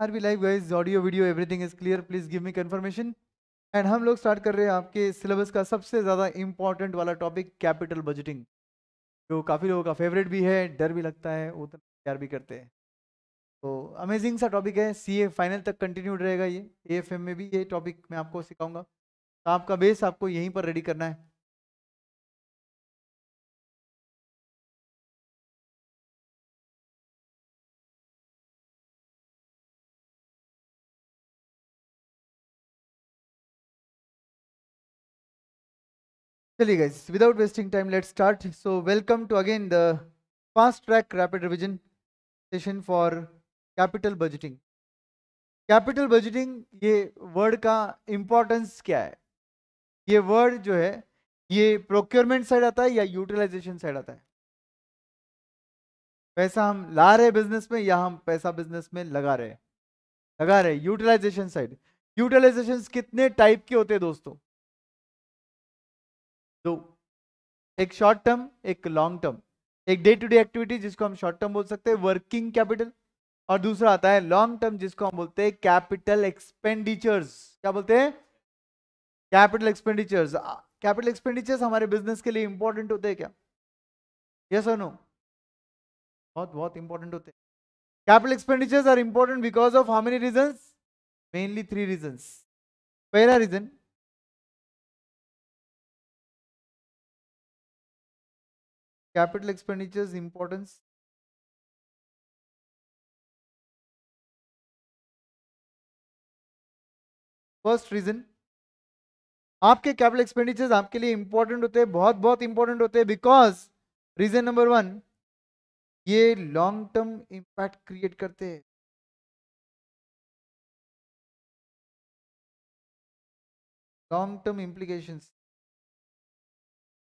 Are we live guys audio video everything is clear please give me confirmation and हम लोग start कर रहे हैं आपके सिलेबस का सबसे ज़्यादा इम्पॉर्टेंट वाला टॉपिक कैपिटल बजटिंग जो काफ़ी लोगों का फेवरेट भी है डर भी लगता है उतना प्यार भी करते हैं तो अमेजिंग सा टॉपिक है सी ए फाइनल तक कंटिन्यूड रहेगा ये ए एफ एम में भी ये टॉपिक मैं आपको सिखाऊंगा तो आपका बेस आपको यहीं पर रेडी करना है चलिए guys without wasting time let's start so welcome to again the fast track rapid revision session for capital budgeting capital budgeting ये वर्ड का इम्पोर्टेंस क्या है ये वर्ड जो है ये प्रोक्योरमेंट साइड आता है या यूटिलाइजेशन साइड आता है पैसा हम ला रहे बिजनेस में या हम पैसा बिजनेस में लगा रहे लगा रहे यूटिलाइजेशन साइड यूटिलाइजेशन कितने टाइप के होते हैं दोस्तों दो तो एक शॉर्ट टर्म एक लॉन्ग टर्म एक डे टू डे एक्टिविटी जिसको हम शॉर्ट टर्म बोल सकते हैं वर्किंग कैपिटल और दूसरा आता है लॉन्ग टर्म जिसको हम बोलते हैं कैपिटल एक्सपेंडिचर्स क्या बोलते हैं कैपिटल एक्सपेंडिचर्स कैपिटल एक्सपेंडिचर्स हमारे बिजनेस के लिए इंपॉर्टेंट होते हैं क्या यस और नो बहुत बहुत इंपॉर्टेंट होते हैं capital expenditures are important because of how many reason mainly three reason पहला reason capital expenditures importance first reason आपके कैपिटल एक्सपेंडिचर्स आपके लिए इंपॉर्टेंट होते हैं बहुत बहुत इंपॉर्टेंट होते हैं बिकॉज रीजन नंबर वन ये लॉन्ग टर्म इंपैक्ट क्रिएट करते हैं लॉन्ग टर्म इंप्लीकेशंस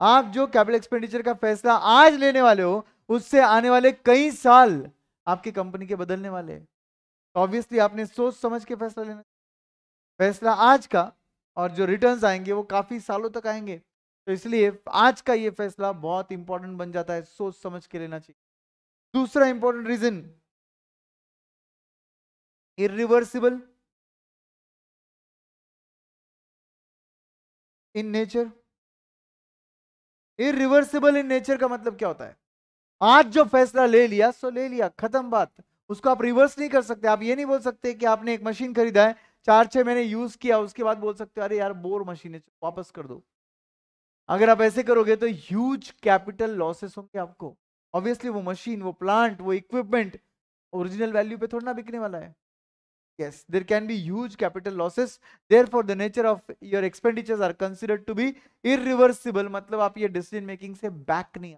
आप जो कैपिटल एक्सपेंडिचर का फैसला आज लेने वाले हो उससे आने वाले कई साल आपकी कंपनी के बदलने वाले हैं तो ऑब्वियसली आपने सोच समझ के फैसला लेना फैसला आज का और जो रिटर्न्स आएंगे वो काफी सालों तक आएंगे तो इसलिए आज का ये फैसला बहुत इंपॉर्टेंट बन जाता है सोच समझ के लेना चाहिए दूसरा important reason irreversible in nature irreversible in nature का मतलब क्या होता है आज जो फैसला ले लिया सो ले लिया खत्म बात उसको आप रिवर्स नहीं कर सकते आप ये नहीं बोल सकते कि आपने एक मशीन खरीदा है चार छह महीने यूज किया उसके बाद बोल सकते हो अरे यार बोर मशीन है वापस कर दो अगर आप ऐसे करोगे तो ह्यूज कैपिटल लॉसेस होंगे आपको ऑब्वियसली वो मशीन वो प्लांट वो इक्विपमेंट ओरिजिनल वैल्यू पे थोड़ा ना बिकने वाला है Yes, there can be huge capital losses. Therefore, the nature of your expenditures are considered to be irreversible. मतलब आप ये decision making से back नहीं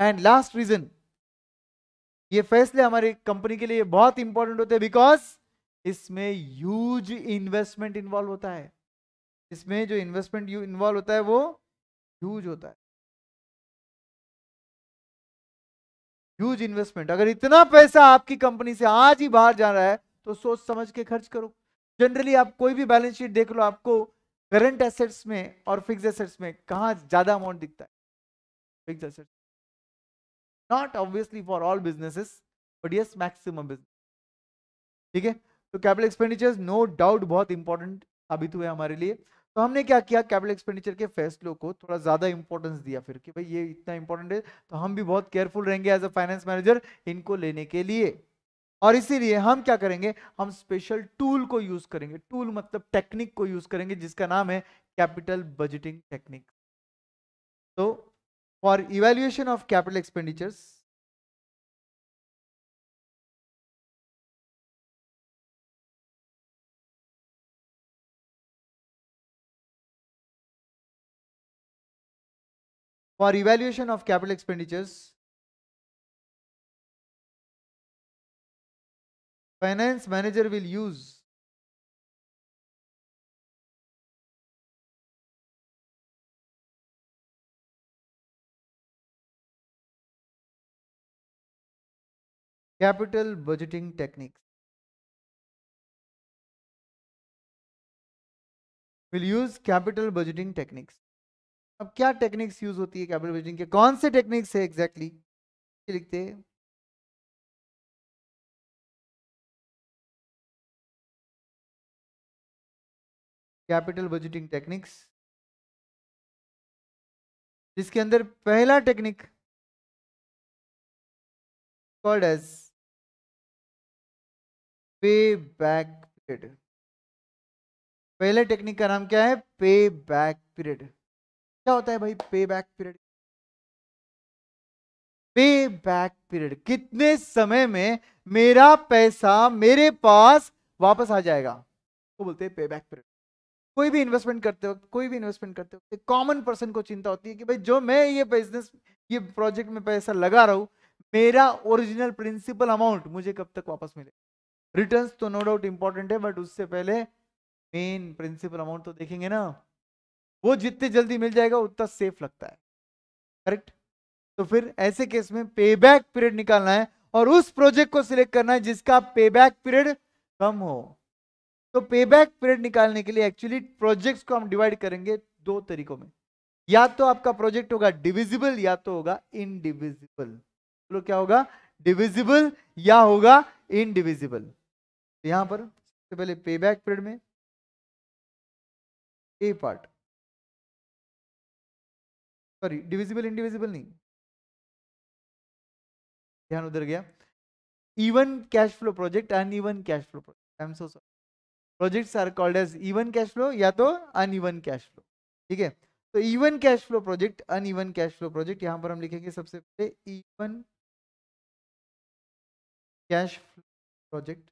एंड लास्ट रीजन ये फैसले हमारी कंपनी के लिए बहुत इंपॉर्टेंट होते हैं बिकॉज इसमें ह्यूज इन्वेस्टमेंट इन्वॉल्व होता है इसमें जो इन्वेस्टमेंट इन्वॉल्व होता है वो ह्यूज होता है ह्यूज इन्वेस्टमेंट अगर इतना पैसा आपकी कंपनी से आज ही बाहर जा रहा है तो सोच समझ के खर्च करो जनरली आप कोई भी बैलेंस शीट देख लो आपको करंट एसेट्स में और फिक्स एसेट्स में कहाँ ज्यादा अमाउंट दिखता है fixed assets not obviously for all businesses but yes maximum business ठीक है तो कैपिटल एक्सपेंडिचर्स नो डाउट बहुत इंपॉर्टेंट साबित हुए हमारे लिए तो हमने क्या किया कैपिटल एक्सपेंडिचर के फैसलों को थोड़ा ज़्यादा इंपॉर्टेंस दिया फिर कि भाई ये इतना इंपॉर्टेंट है तो हम भी बहुत केयरफुल रहेंगे एज अ फाइनेंस मैनेजर इनको लेने के लिए और इसीलिए हम क्या करेंगे हम स्पेशल टूल को यूज करेंगे टूल मतलब टेक्निक को यूज करेंगे जिसका नाम है कैपिटल बजटिंग टेक्निक तो for evaluation of capital expenditures for evaluation of capital expenditures finance manager will use capital budgeting techniques will use capital budgeting techniques अब क्या टेक्निक्स यूज होती है कैपिटल बजटिंग के कौन से टेक्निक्स है एग्जैक्टली exactly? लिखते हैं कैपिटल बजटिंग टेक्निक्स जिसके अंदर पहला टेक्निक कॉल्ड एज पे बैक पीरियड पहले टेक्निक का नाम क्या है पे बैक पीरियड क्या होता है भाई पे बैक पीरियड पे बैक पीरियड कितने समय में मेरा पैसा मेरे पास वापस आ जाएगा तो बोलते हैं पे बैक पीरियड कोई भी इन्वेस्टमेंट करते वक्त कोई भी इन्वेस्टमेंट करते वक्त एक कॉमन पर्सन को चिंता होती है कि भाई जो मैं ये बिजनेस ये प्रोजेक्ट में पैसा लगा रहा हूँ मेरा ओरिजिनल प्रिंसिपल अमाउंट मुझे कब तक वापस मिले रिटर्न तो नो डाउट इंपॉर्टेंट है बट उससे पहले मेन प्रिंसिपल अमाउंट तो देखेंगे ना वो जितने जल्दी मिल जाएगा उतना सेफ लगता है करेक्ट तो फिर ऐसे केस में पे बैक पीरियड निकालना है और उस प्रोजेक्ट को सिलेक्ट करना है जिसका पे बैक पीरियड कम हो तो पे बैक पीरियड निकालने के लिए एक्चुअली प्रोजेक्ट्स को हम डिवाइड करेंगे दो तरीकों में या तो आपका प्रोजेक्ट होगा डिविजिबल या तो होगा इनडिविजिबल बोलो क्या होगा डिविजिबल या होगा इनडिविजिबल तो यहां पर सबसे पहले पे बैक पीरियड में a part sorry divisible indivisible नहीं ध्यान उधर गया even cash flow project and even cash flow project I am so sorry projects are called as even cash flow या तो अनइवन कैश फ्लो ठीक है तो even cash flow project uneven cash flow project यहां पर हम लिखेंगे सबसे पहले even cash flow project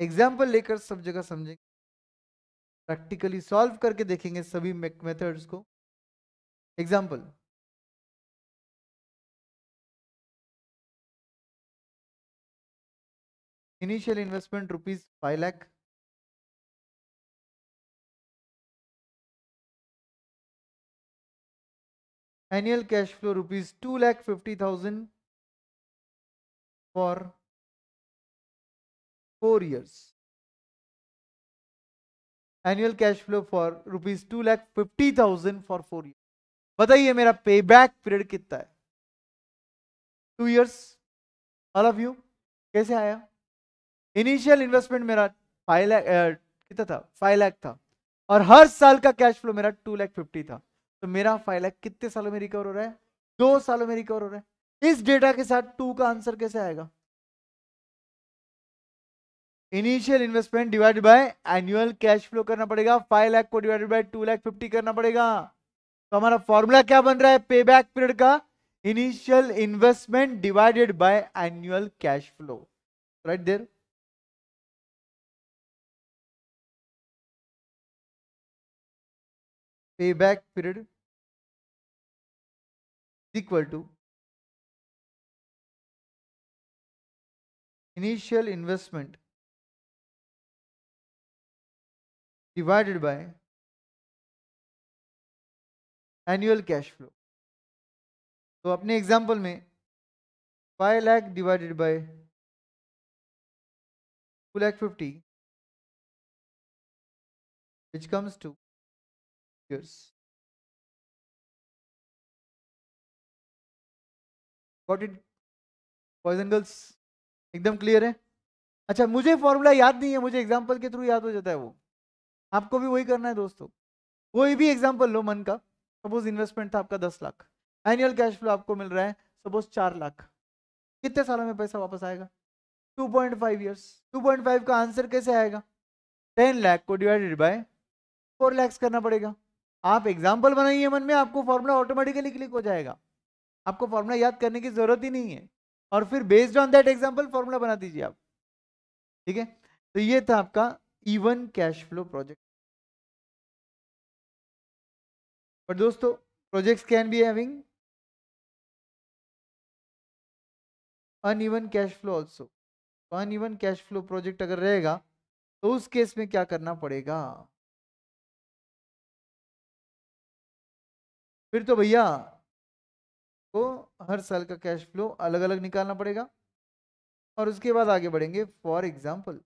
example लेकर सब जगह समझेंगे प्रैक्टिकली सॉल्व करके देखेंगे सभी मेथड्स को example initial investment rupees 5 lakh annual cash flow rupees 2 lakh 50000 for 4 years annual cash flow for rupees 2 lakh 50000 for 4 years बताइए मेरा पे बैक पीरियड कितना है two years all of you कैसे आया इनिशियल इन्वेस्टमेंट मेरा फाइव लैख कितना था फाइव लैख था और हर साल का कैश फ्लो मेरा टू लैख फिफ्टी था तो मेरा फाइव लैख कितने सालों में रिकवर हो रहा है दो सालों में रिकवर हो रहा है इस डेटा के साथ टू का आंसर कैसे आएगा initial investment divide by annual cash flow करना पड़ेगा फाइव लैख को divided by two lakh fifty करना पड़ेगा तो हमारा फॉर्मूला क्या बन रहा है पे बैक पीरियड का initial investment divided by annual cash flow right there payback period is equal to initial investment divided by annual cash flow तो अपने एग्जाम्पल में five lakh divided by two lakh fifty which comes to years. got it boys and girls एकदम clear है अच्छा मुझे formula याद नहीं है मुझे एग्जाम्पल के थ्रू याद हो जाता है वो आपको भी वही करना है दोस्तों कोई भी एग्जाम्पल लो मन का सपोज इन्वेस्टमेंट था आपका दस लाख एनुअल कैश फ्लो आपको मिल रहा है सपोज चार लाख कितने सालों में पैसा वापस आएगा two point five years two point five का आंसर कैसे आएगा टेन लाख को डिवाइडेड बाय फोर लैक्स करना पड़ेगा आप एग्जाम्पल बनाइए मन में आपको फॉर्मूला ऑटोमेटिकली क्लिक हो जाएगा आपको फॉर्मूला याद करने की जरूरत ही नहीं है और फिर based on that example formula बना दीजिए आप ठीक है तो ये था आपका इवन कैश फ्लो प्रोजेक्ट पर दोस्तों projects can be having uneven cash flow also uneven cash flow project अगर रहेगा तो उस केस में क्या करना पड़ेगा फिर तो भैया को तो हर साल का कैश फ्लो अलग अलग निकालना पड़ेगा और उसके बाद आगे बढ़ेंगे फॉर एग्जाम्पल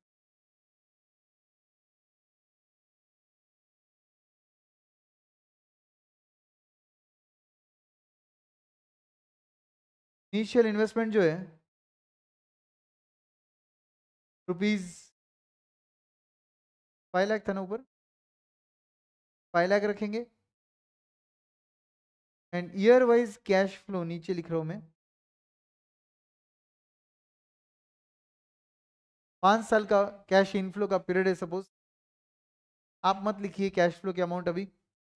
इनिशियल इन्वेस्टमेंट जो है रुपीज फाइव लाख था ना ऊपर फाइव लाख रखेंगे and year wise cash flow नीचे लिख रहा हूँ मैं पाँच साल का कैश इनफ्लो का पीरियड है सपोज आप मत लिखिए कैश फ्लो के अमाउंट अभी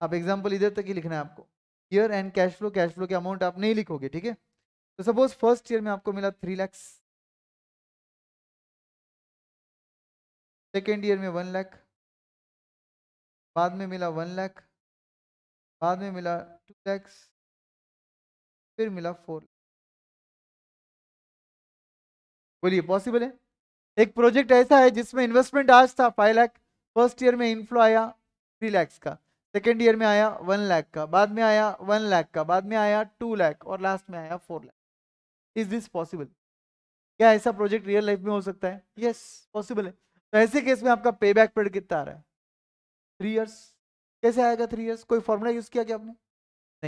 आप एग्जाम्पल इधर तक ही लिखना है आपको year end cash flow cash flow के अमाउंट आप नहीं लिखोगे ठीक है तो सपोज फर्स्ट ईयर में आपको मिला थ्री लैक्स सेकेंड ईयर में वन लैख बाद में मिला वन लैख बाद में मिला टू लैक्स फिर मिला फोर बोलिए पॉसिबल है एक प्रोजेक्ट ऐसा है जिसमें इन्वेस्टमेंट आज था फाइव लाख फर्स्ट ईयर में इनफ्लो आया थ्री लैक्स का सेकेंड ईयर में आया वन लाख का बाद में आया वन लाख का बाद में आया टू लाख और लास्ट में आया four lakh is this possible क्या ऐसा प्रोजेक्ट रियल लाइफ में हो सकता है यस yes, पॉसिबल है तो ऐसे केस में आपका पे बैक पीरियड कितना आ रहा है थ्री ईयर्स कैसे आएगा थ्री ईयर्स कोई फॉर्मूला यूज किया क्या आपने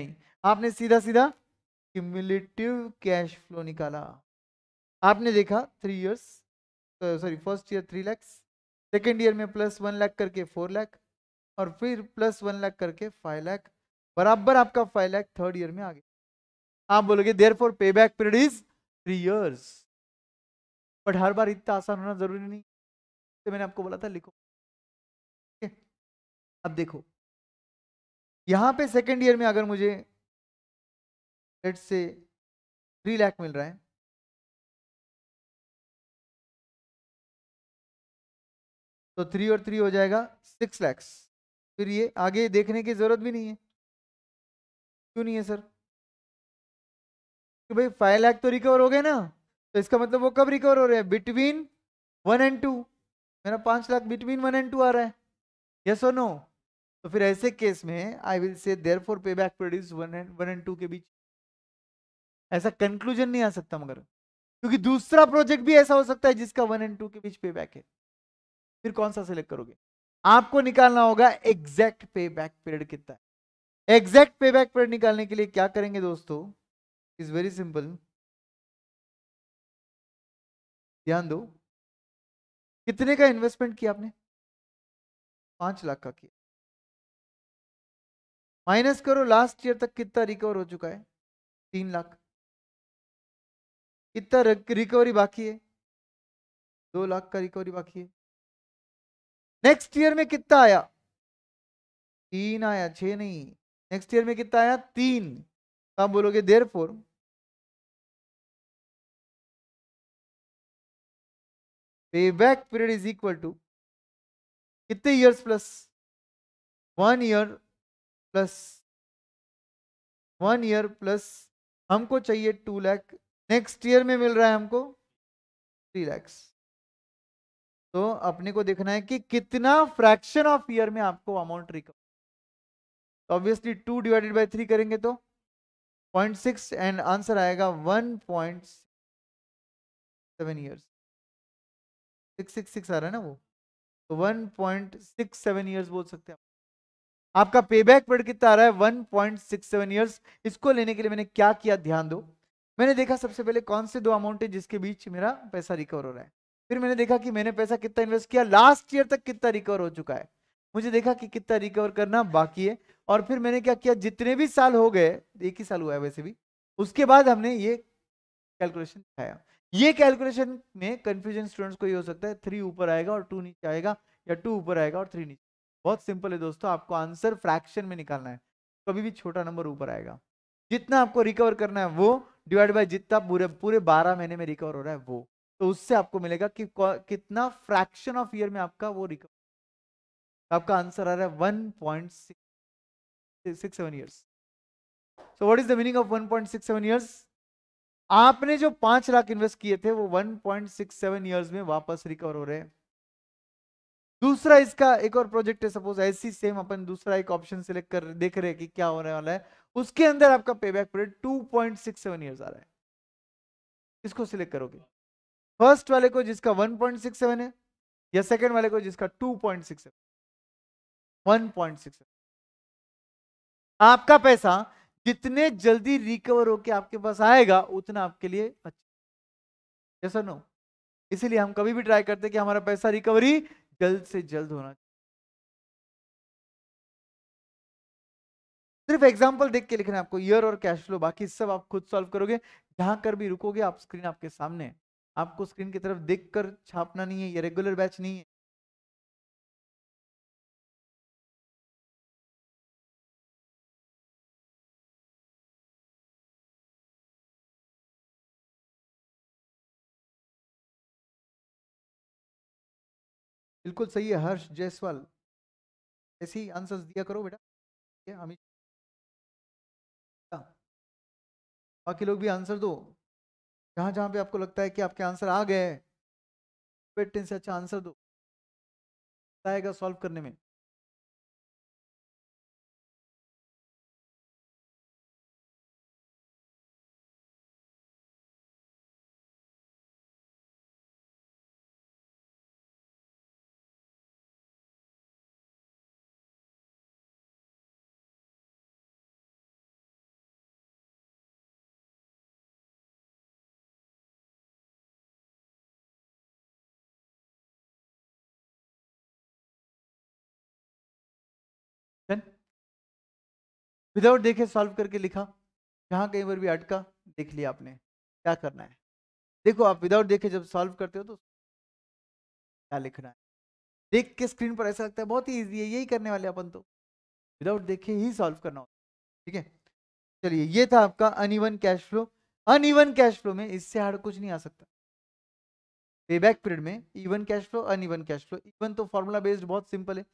नहीं आपने सीधा सीधा क्यूमुलेटिव कैश फ्लो निकाला आपने देखा three years sorry first year three lakhs second year में प्लस वन लैख करके फोर लैख और फिर प्लस वन लैख करके फाइव लैख बराबर आपका फाइव लैख थर्ड ईयर में आ गया आप बोलोगे देयर फॉर पे back period is three years but हर बार इतना आसान होना जरूरी नहीं तो मैंने आपको बोला था लिखो अब देखो यहां पे सेकेंड ईयर में अगर मुझे लेट से थ्री लाख मिल रहा है तो थ्री और थ्री हो जाएगा सिक्स लैक्स फिर ये आगे देखने की ज़रूरत भी नहीं है क्यों नहीं है सर कि भाई फाइव लाख तो रिकवर हो गए ना तो इसका मतलब वो कब रिकवर हो रहे हैं बिटवीन वन एंड टू मेरा पांच lakh between one and two आ रहा है यस और नो तो फिर ऐसे केस में I will say therefore payback produce one and one and two के बीच ऐसा कंक्लूजन नहीं आ सकता मगर क्योंकि दूसरा प्रोजेक्ट भी ऐसा हो सकता है जिसका वन एंड टू के बीच पे बैक है फिर कौन सा सिलेक्ट करोगे आपको निकालना होगा एग्जैक्ट पे बैक पीरियड कितना एग्जैक्ट पे बैक पीरियड निकालने के लिए क्या करेंगे दोस्तों इज वेरी सिंपल ध्यान दो कितने का इन्वेस्टमेंट किया आपने पांच लाख का किया माइनस करो लास्ट ईयर तक कितना रिकवर हो चुका है तीन लाख कितना रिकवरी बाकी है दो लाख का रिकवरी बाकी है नेक्स्ट ईयर में कितना आया तीन आया छ नहीं नेक्स्ट ईयर में कितना आया तीन तो आप बोलोगे देर फोर पे back period is equal to कितने years plus one year plus one year plus हमको चाहिए टू लैख नेक्स्ट ईयर में मिल रहा है हमको थ्री लैक्स तो अपने को देखना है कि कितना फ्रैक्शन ऑफ ईयर में आपको amount recover obviously two divided by three करेंगे तो पॉइंट सिक्स एंड आंसर आएगा one point seven years six six six आ रहा है ना वो तो one point six seven years बोल सकते हैं आपका पे बैक पीरियड कितना आ रहा है one point six seven years इसको लेने के लिए मैंने क्या किया ध्यान दो मैंने देखा सबसे पहले कौन से दो अमाउंट है जिसके बीच मेरा पैसा रिकवर हो रहा है फिर मैंने देखा कि मैंने पैसा कितना इन्वेस्ट किया लास्ट ईयर तक कितना रिकवर हो चुका है मुझे देखा कि कितना रिकवर करना बाकी है और फिर मैंने क्या किया जितने भी साल हो गए एक ही साल हुआ है वैसे भी उसके बाद हमने ये कैलकुलेशन दिखाया ये कैलकुलेशन में कंफ्यूजन स्टूडेंट्स को ये हो सकता है थ्री ऊपर आएगा और टू नीचे आएगा या टू ऊपर आएगा और थ्री नीचे बहुत सिंपल है दोस्तों आपको आंसर फ्रैक्शन में निकालना है कभी भी छोटा नंबर ऊपर आएगा जितना आपको रिकवर करना है वो डिवाइड बाय जितना पूरे पूरे बारह महीने में रिकवर हो रहा है वो तो उससे आपको मिलेगा कि कितना फ्रैक्शन ऑफ ईयर में आपका वो रिकवर आपका आंसर आ रहा है one point six seven years so what is the meaning of one point six seven years आपने जो पांच लाख इन्वेस्ट किए थे वो one point six seven years में वापस रिकवर हो रहे हैं दूसरा इसका एक और प्रोजेक्ट है सपोज ऐसी सेम अपन दूसरा एक ऑप्शन सिलेक्ट कर देख रहे हैं कि क्या होने वाला है उसके अंदर आपका पे back period two point six seven year आ रहा है इसको सिलेक्ट करोगे फर्स्ट वाले को जिसका वन पॉइंट सिक्स सेवन है या सेकेंड वाले को जिसका two point six seven one point six आपका पैसा जितने जल्दी रिकवर होके आपके पास आएगा उतना आपके लिए अच्छा जैसा नो इसीलिए हम कभी भी ट्राई करते हैं कि हमारा पैसा रिकवरी जल्द से जल्द होना सिर्फ एग्जाम्पल देख के लिखना है आपको ईयर और कैश फ्लो बाकी सब आप खुद सॉल्व करोगे जहां कर भी रुकोगे आप स्क्रीन आपके सामने आपको स्क्रीन की तरफ देख कर छापना नहीं है ये रेगुलर बैच नहीं है बिल्कुल सही है हर्ष जयसवाल ऐसे ही आंसर्स दिया करो बेटा अमित हाँ। बाकी लोग भी आंसर दो जहां जहां पे आपको लगता है कि आपके आंसर आ गए से अच्छा आंसर दो आएगा सॉल्व करने में विदाउट देखे सॉल्व करके लिखा जहाँ कहीं पर भी अटका देख लिया आपने क्या करना है देखो आप विदाउट देखे जब सॉल्व करते हो तो क्या लिखना है देख के स्क्रीन पर ऐसा लगता है बहुत ही ईजी है यही करने वाले अपन तो विदाउट देखे ही सॉल्व करना होता ठीक है चलिए ये था आपका uneven cash flow uneven cash flow में इससे हार्ड कुछ नहीं आ सकता पे बैक पीरियड में even cash flow uneven cash flow even तो फॉर्मूला बेस्ड बहुत सिंपल है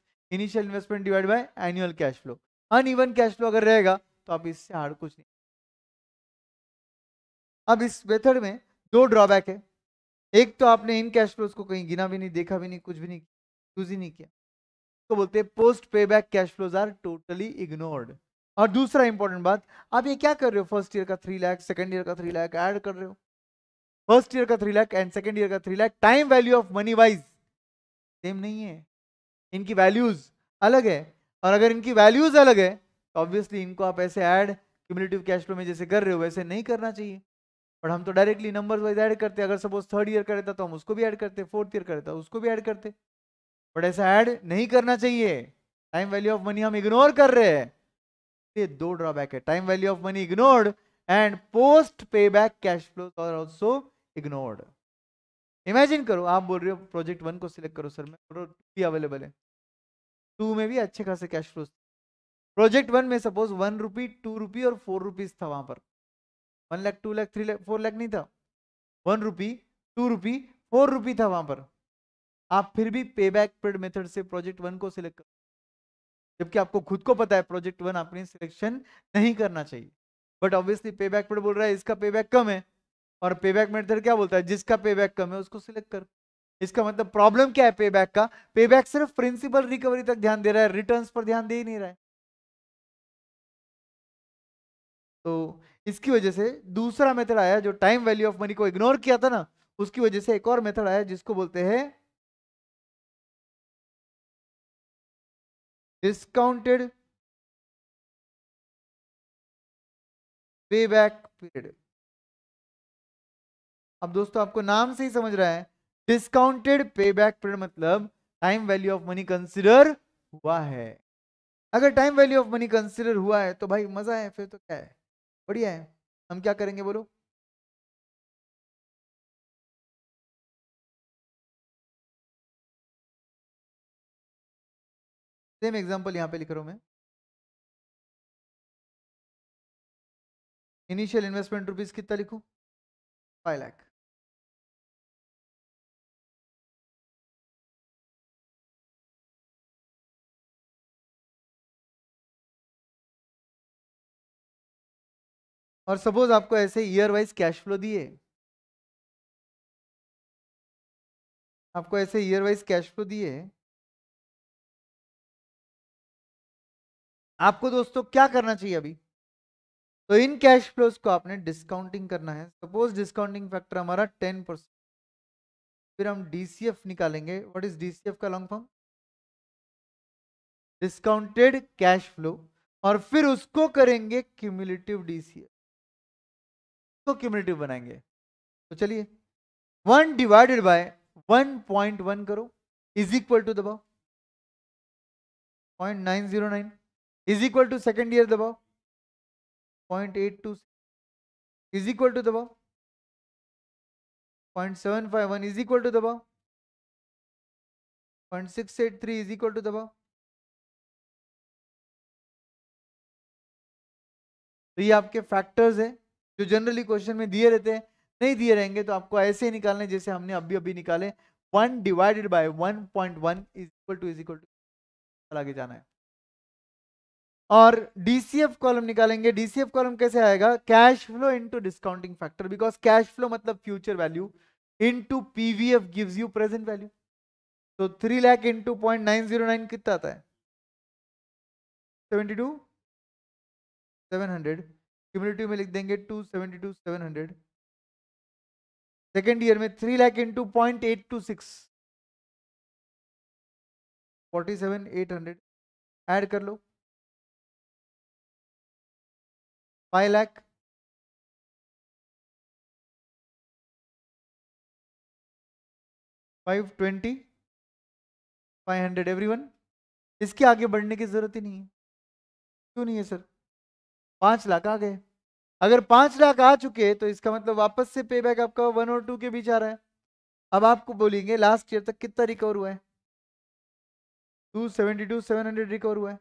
initial investment divide by annual cash flow अन कैश फ्लो अगर रहेगा तो आप इससे हार्ड कुछ नहीं अब इस मेथड में दो ड्रॉबैक है एक तो आपने इन कैश फ्लोज को कहीं गिना भी नहीं देखा भी नहीं कुछ भी नहीं यूज ही नहीं किया तो बोलते हैं post payback cash flows are totally ignored और दूसरा इंपॉर्टेंट बात आप ये क्या कर रहे हो फर्स्ट ईयर का थ्री लाख सेकेंड ईयर का थ्री लाख ऐड कर रहे हो फर्स्ट ईयर का three lakh and second year का three lakh time value of money wise same नहीं है इनकी वैल्यूज अलग है और अगर इनकी वैल्यूज अलग है तो ऑब्वियसली इनको आप ऐसे ऐड क्यूमलेटिव कैश फ्लो में जैसे कर रहे हो वैसे नहीं करना चाहिए बट हम तो डायरेक्टली नंबर वाइज ऐड करते अगर सपोज थर्ड ईयर का रहता तो हम उसको भी ऐड करते फोर्थ ईयर का रहता उसको भी ऐड करते बट ऐसा ऐड नहीं करना चाहिए टाइम वैल्यू ऑफ मनी हम इग्नोर कर रहे हैं ये दो ड्रॉबैक है time value of money ignored and post payback cash flow are also ignored imagine करो आप बोल रहे हो प्रोजेक्ट वन को सिलेक्ट करो सर मैं अवेलेबल है टू में भी अच्छे खासे कैश फ्लोज प्रोजेक्ट वन में suppose one rupee two rupee और फोर रुपीज था वहां पर one lakh to lakh three lakh four lakh नहीं था one rupee two rupee four rupee था वहां पर आप फिर भी पे बैक पेड मेथड से प्रोजेक्ट वन को सिलेक्ट कर जबकि आपको खुद को पता है प्रोजेक्ट वन आपने सिलेक्शन नहीं करना चाहिए but obviously payback paid बोल रहा है इसका पे बैक कम है और पे बैक मेथड क्या बोलता है जिसका पे बैक कम है उसको सिलेक्ट कर इसका मतलब प्रॉब्लम क्या है पे बैक का पे बैक सिर्फ प्रिंसिपल रिकवरी तक ध्यान दे रहा है रिटर्न्स पर ध्यान दे ही नहीं रहा है तो इसकी वजह से दूसरा मेथड आया जो टाइम वैल्यू ऑफ मनी को इग्नोर किया था ना उसकी वजह से एक और मेथड आया जिसको बोलते हैं डिस्काउंटेड पे बैक पीरियड अब दोस्तों आपको नाम से ही समझ रहा है डिस्काउंटेड पे बैक पीरियड मतलब time value of money consider हुआ है अगर time value of money consider हुआ है तो भाई मजा है फिर तो क्या है बढ़िया है हम क्या करेंगे बोलो सेम एग्जांपल यहां पे लिख रहा हूं मैं इनिशियल इन्वेस्टमेंट रुपीज कितना लिखू फाइव लाख और सपोज आपको ऐसे ईयर वाइज कैश फ्लो दिए आपको ऐसे ईयर वाइज कैश फ्लो दिए आपको दोस्तों क्या करना चाहिए अभी तो इन कैश फ्लोज को आपने डिस्काउंटिंग करना है सपोज डिस्काउंटिंग फैक्टर हमारा टेन परसेंट फिर हम डीसीएफ निकालेंगे व्हाट इज डीसीएफ का long form discounted cash flow और फिर उसको करेंगे क्यूमुलेटिव डीसीएफ को तो क्यूमिनेटिव बनाएंगे तो चलिए one divided by one point one करो इज इक्वल टू दबाओ point nine zero nine is equal to second year दबाओ point eight two is equal to दबाओ point seven five one is equal to दबाओ point six eight three is equal to दबाओ तो ये आपके factors हैं जो जनरली क्वेश्चन में दिए रहते हैं नहीं दिए रहेंगे तो आपको ऐसे ही निकालने जैसे हमने अभी अभी निकाले one divided by one point one is equal to is equal to आगे जाना है और डीसीएफ कॉलम निकालेंगे डीसीएफ कॉलम कैसे आएगा cash flow into discounting factor because cash flow मतलब future value into PVF gives you present value तो three lakh into point nine zero nine कितना आता है seventy two seven hundred cumulative में लिख देंगे two seventy two seven hundred second year में three lakh in two point eight two six forty seven eight hundred add कर लो five lakh five twenty five hundred every one इसके आगे बढ़ने की ज़रूरत ही नहीं है क्यों नहीं है सर पांच लाख आ गए अगर पांच लाख आ चुके तो इसका मतलब वापस से पे बैक आपका वन और टू के बीच आ रहा है अब आपको बोलेंगे लास्ट ईयर तक कितना रिकवर हुआ है two seventy two seven hundred recover हुआ है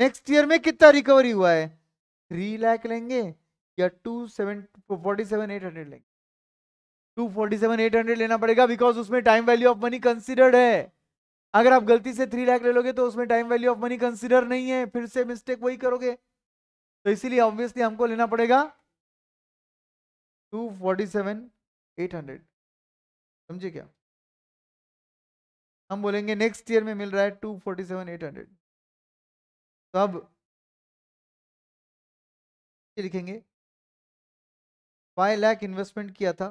नेक्स्ट ईयर में कितना रिकवरी हुआ है थ्री लाख लेंगे या two seven forty seven eight hundred लेंगे two forty seven eight hundred लेना पड़ेगा बिकॉज उसमें time value of money considered है अगर आप गलती से थ्री लाख ले लोगे तो उसमें time value of money consider नहीं है फिर से मिस्टेक वही करोगे तो इसीलिए ऑब्वियसली हमको लेना पड़ेगा 247 फोर्टी सेवन एट हंड्रेड समझे क्या हम बोलेंगे नेक्स्ट ईयर में मिल रहा है 247 फोर्टी सेवन एट हंड्रेड तो अब लिखेंगे फाइव लैख इन्वेस्टमेंट किया था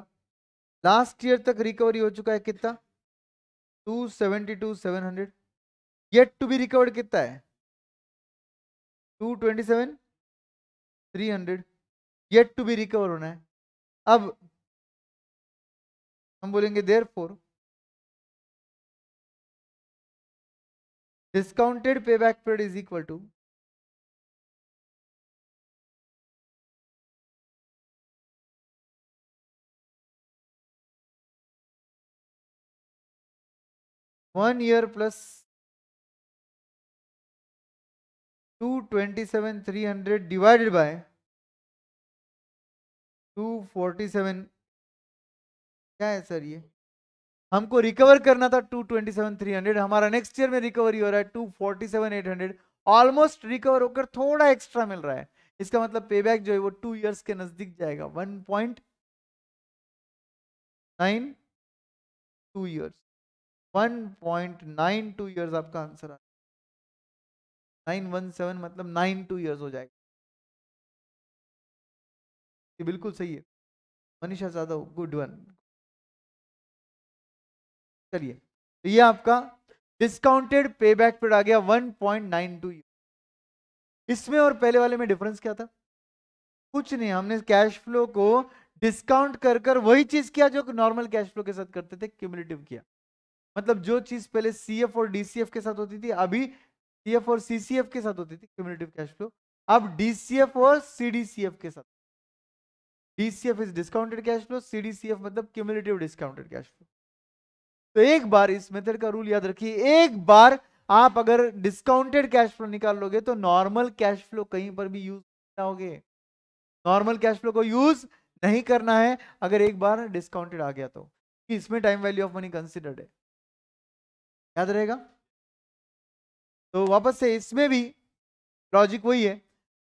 लास्ट ईयर तक रिकवरी हो चुका है कितना 272 seventy two seven hundred yet to be recovered कितना है 227 three hundred yet to be recover होना है अब हम बोलेंगे देर फोर डिस्काउंटेड पे back period is equal to one year plus two twenty seven three hundred divided by two forty seven क्या है सर ये हमको रिकवर करना था two twenty seven three hundred हमारा नेक्स्ट ईयर में रिकवरी हो रहा है to forty seven eight hundred almost recover होकर थोड़ा एक्स्ट्रा मिल रहा है इसका मतलब पेबैक जो है वो टू इयर्स के नजदीक जाएगा one point nine two years one point nine two years आपका आंसर आ नाइन वन सेवन मतलब नाइन टू ईयर्स हो जाएगा ये बिल्कुल सही है मनीषा जाधव गुड वन चलिए तो ये आपका डिस्काउंटेड पे बैक पीरियड आ गया वन पॉइंट नाइन टू इसमें और पहले वाले में डिफरेंस क्या था कुछ नहीं हमने कैश फ्लो को डिस्काउंट कर कर वही चीज किया जो नॉर्मल कैश फ्लो के साथ करते थे क्यूमुलेटिव किया मतलब जो चीज पहले सीएफ और डीसीएफ के साथ होती थी अभी एफ और सी सी एफ के साथ होती थी क्यूमुलेटिव कैश फ्लो अब डीसीएफ और सी सी डी एफ के साथ DCF is discounted cash flow C C D F मतलब क्यूमुलेटिव डिस्काउंटेड कैश फ्लो तो एक बार इस मेथड का रूल याद रखिए एक बार आप अगर डिस्काउंटेड कैश फ्लो निकाल लोगे तो नॉर्मल कैश फ्लो कहीं पर भी यूज होगे नॉर्मल कैश फ्लो को यूज नहीं करना है अगर एक बार डिस्काउंटेड आ गया तो इसमें time value of money considered है याद रहेगा तो वापस से इसमें भी लॉजिक वही है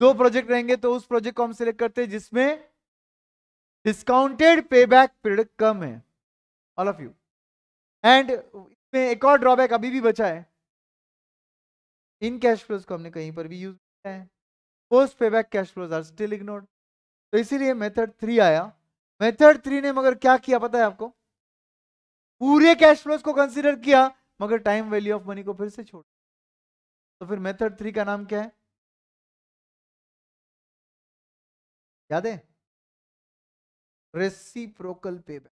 दो प्रोजेक्ट रहेंगे तो उस प्रोजेक्ट को हम सिलेक्ट करते हैं जिसमें डिस्काउंटेड पे बैक पीरियड कम है ऑल ऑफ यू एंड इसमें एक और ड्रॉबैक अभी भी बचा है इन कैश फ्लोज को हमने कहीं पर भी यूज किया है post payback cash flows are still ignored तो इसीलिए मेथड थ्री आया मेथड थ्री ने मगर क्या किया पता है आपको पूरे कैश फ्लोज को कंसिडर किया मगर टाइम वैल्यू ऑफ मनी को फिर से छोड़ तो फिर मेथड थ्री का नाम क्या है याद है रेसिप्रोकल पे बैक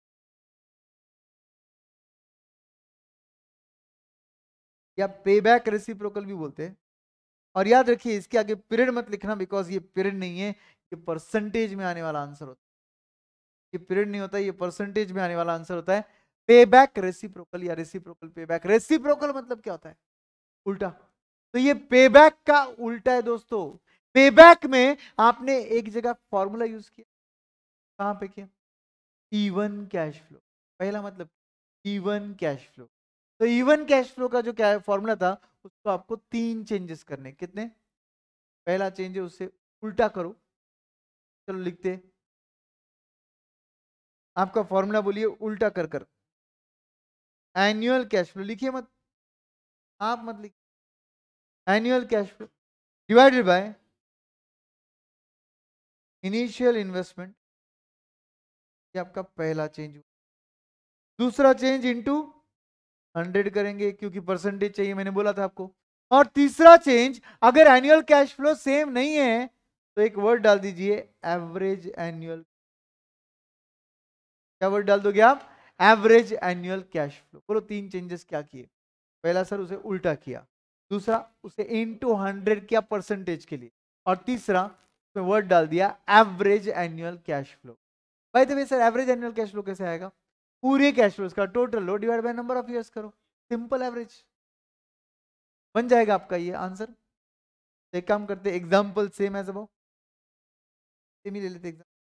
या पे बैक रेसिप्रोकल भी बोलते हैं और याद रखिए इसके आगे पीरियड मत लिखना बिकॉज ये पीरियड नहीं है ये परसेंटेज में आने वाला आंसर होता है ये पीरियड नहीं होता ये परसेंटेज में आने वाला आंसर होता है पे बैक रेसिप्रोकल या रेसिप्रोकल पे बैक रेसिप्रोकल मतलब क्या होता है उल्टा तो ये पेबैक का उल्टा है दोस्तों बैक में आपने एक जगह फॉर्मूला यूज किया कहां पे किया इवन कैश फ्लो पहला मतलब इवन कैश फ्लो तो इवन कैश फ्लो का जो क्या फॉर्मूला था उसको आपको तीन चेंजेस करने कितने पहला चेंज है उससे उल्टा करो चलो लिखते आपका फॉर्मूला बोलिए उल्टा कर कर एनुअल कैश फ्लो लिखिए मत आप मत लिख annual cash flow divided by initial investment ये आपका पहला चेंज हुआ दूसरा चेंज इनटू हंड्रेड करेंगे क्योंकि परसेंटेज चाहिए मैंने बोला था आपको और तीसरा चेंज अगर एनुअल कैश फ्लो सेम नहीं है तो एक वर्ड डाल दीजिए एवरेज एनुअल क्या वर्ड डाल दोगे आप एवरेज एनुअल कैश फ्लो बोलो तीन चेंजेस क्या किए पहला सर उसे उल्टा किया दूसरा उसे इन टू हंड्रेड किया परसेंटेज के लिए और तीसरा उसमें वर्ड डाल दिया एवरेज एनुअल कैश फ्लो भाई तो sir average annual cash flow कैसे आएगा पूरे कैश फ्लो का टोटल लो divide by number of years करो सिंपल एवरेज बन जाएगा आपका ये आंसर एक काम करते एग्जाम्पल सेम एज अब सेम ही ले लेते exam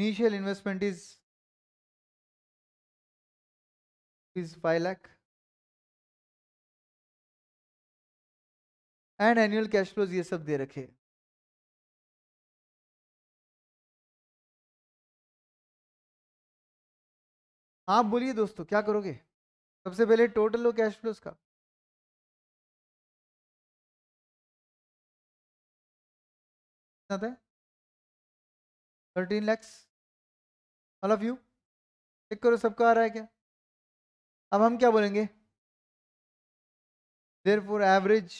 initial investment is is 5 lakh and annual cash flows ye sab de rakhe आप बोलिए दोस्तों क्या करोगे सबसे पहले टोटल लो कैश फ्लोस का thirteen lakhs all of you check करो सबका आ रहा है क्या अब हम क्या बोलेंगे therefore average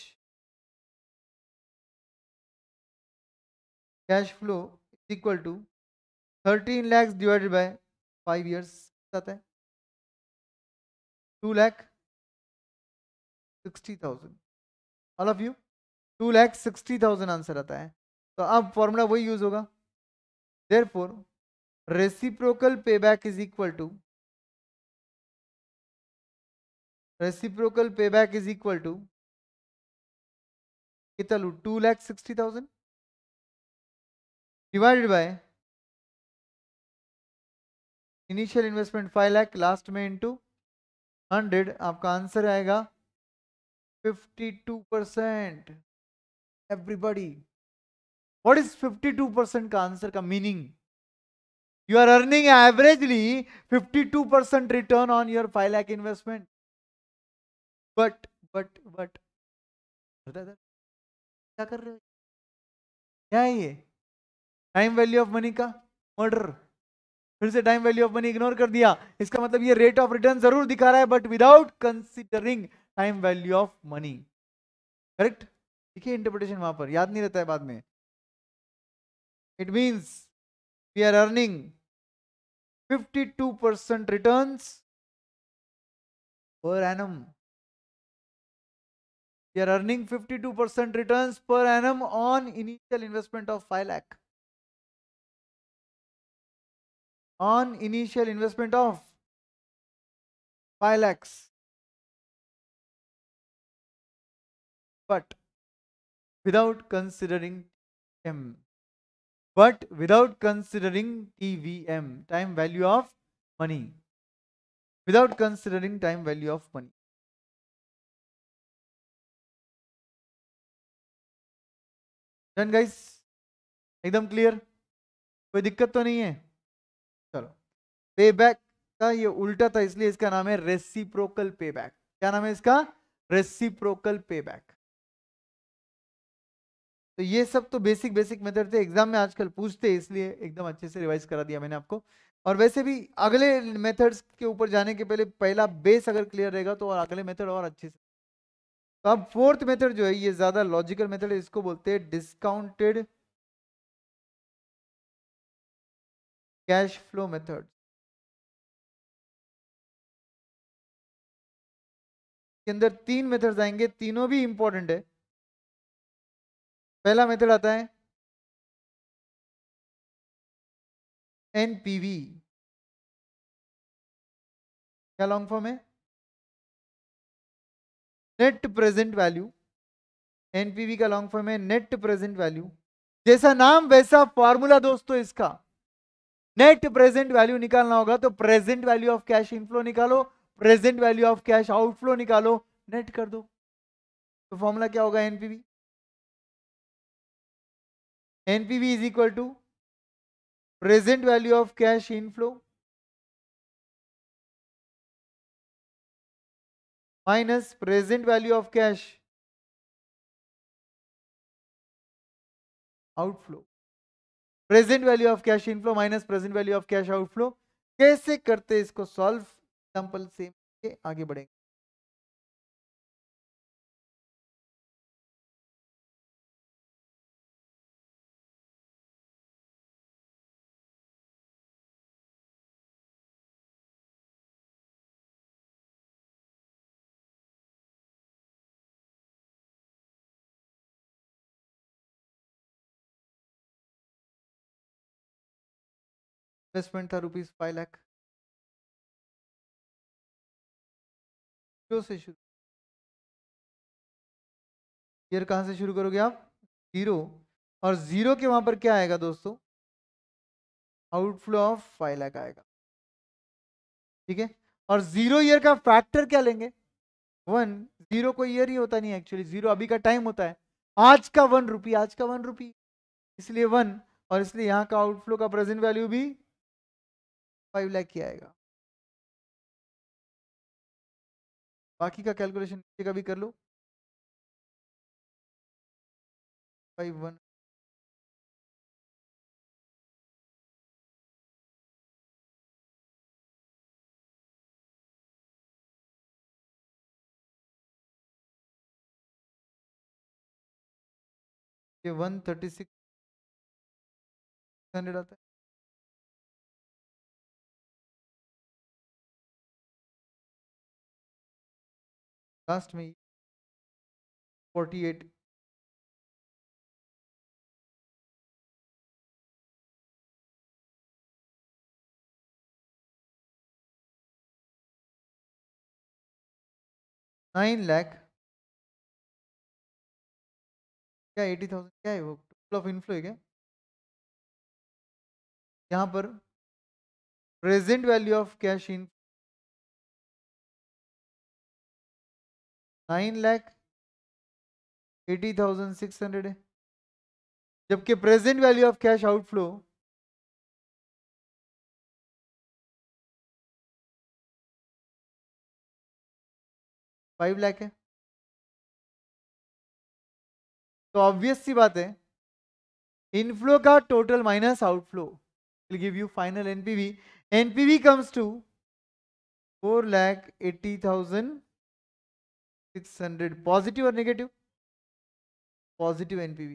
cash flow is equal to thirteen lakhs divided by five years आता है two lakh sixty thousand all of you two lakh sixty thousand answer आता है तो अब फॉर्मूला वही यूज होगा देर फोर रेसिप्रोकल पे payback is equal to reciprocal पे बैक इज इक्वल टू कितना लू two lakh sixty thousand divided by initial investment five lakh last में इनटू हंड्रेड आपका आंसर आएगा fifty two percent everybody what is fifty two percent का answer का meaning you are earning averagely 52% return on your 5 lakh investment but but but क्या कर रहे हो क्या है ये टाइम वैल्यू ऑफ मनी का मर्डर फिर से time value of money ignore कर दिया इसका मतलब ये रेट ऑफ रिटर्न जरूर दिखा रहा है but without considering time value of money correct देखिए इंटरप्रिटेशन वहां पर याद नहीं रहता है बाद में it means we are earning 52% returns per annum. We are earning 52% returns per annum on initial investment of 5 lakh. On initial investment of 5 lakhs. But without considering M. but without considering TVM, time value of money. Without considering time value of money. Done guys एकदम clear कोई दिक्कत तो नहीं है चलो पे back था ये उल्टा था इसलिए इसका नाम है रेसिप्रोकल पे बैक क्या नाम है इसका रेसिप्रोकल पे बैक तो ये सब तो बेसिक बेसिक मेथड थे एग्जाम में आजकल पूछते इसलिए एकदम अच्छे से रिवाइज करा दिया मैंने आपको और वैसे भी अगले मेथड्स के ऊपर जाने के पहले पहला बेस अगर क्लियर रहेगा तो और अगले मेथड और अच्छे से तो अब फोर्थ मेथड जो है ये ज़्यादा लॉजिकल मेथड है इसको बोलते हैं डिस्काउंटेड कैश फ्लो मेथड के अंदर तीन मेथड आएंगे तीनों भी इंपॉर्टेंट है पहला मेथड आता है एन पी वी क्या लॉन्ग फॉर्म है नेट प्रेजेंट वैल्यू एनपीवी का लॉन्ग फॉर्म है नेट प्रेजेंट वैल्यू जैसा नाम वैसा फॉर्मूला दोस्तों इसका नेट प्रेजेंट वैल्यू निकालना होगा तो present value of cash inflow निकालो present value of cash outflow निकालो नेट कर दो तो फॉर्मूला क्या होगा NPV NPV is equal to present value of cash inflow minus present value of cash outflow present value of cash inflow minus present value of cash outflow कैसे करते इसको solve example से आगे बढ़ेंगे इन्वेस्टमेंट था rupees five lakh से शुरू year कहाँ से शुरू करोगे आप जीरो और जीरो के वहां पर क्या आएगा दोस्तों आउटफ्लो ऑफ फाइव लैख आएगा ठीक है और जीरो ईयर का फैक्टर क्या लेंगे वन जीरो कोई ईयर ही होता नहीं एक्चुअली जीरो अभी का टाइम होता है आज का वन रुपी आज का वन रुपी इसलिए वन और इसलिए यहाँ का आउटफ्लो का प्रेजेंट वैल्यू भी फाइव लैख ही आएगा बाकी का कैलकुलेशन नीचे का भी कर लो फाइव वन ये वन थर्टी सिक्स हंड्रेड आता है लास्ट में फोर्टी एट नाइन लैख क्या एटी थाउजेंड क्या है वो टोटल ऑफ इनफ्लो है क्या यहाँ पर present value of cash in nine lakh eighty thousand six hundred है जबकि present value of cash outflow five lakh है तो ऑब्वियस सी बात है इनफ्लो का total minus outflow will give you final NPV NPV comes to four lakh eighty thousand six hundred positive और negative positive NPV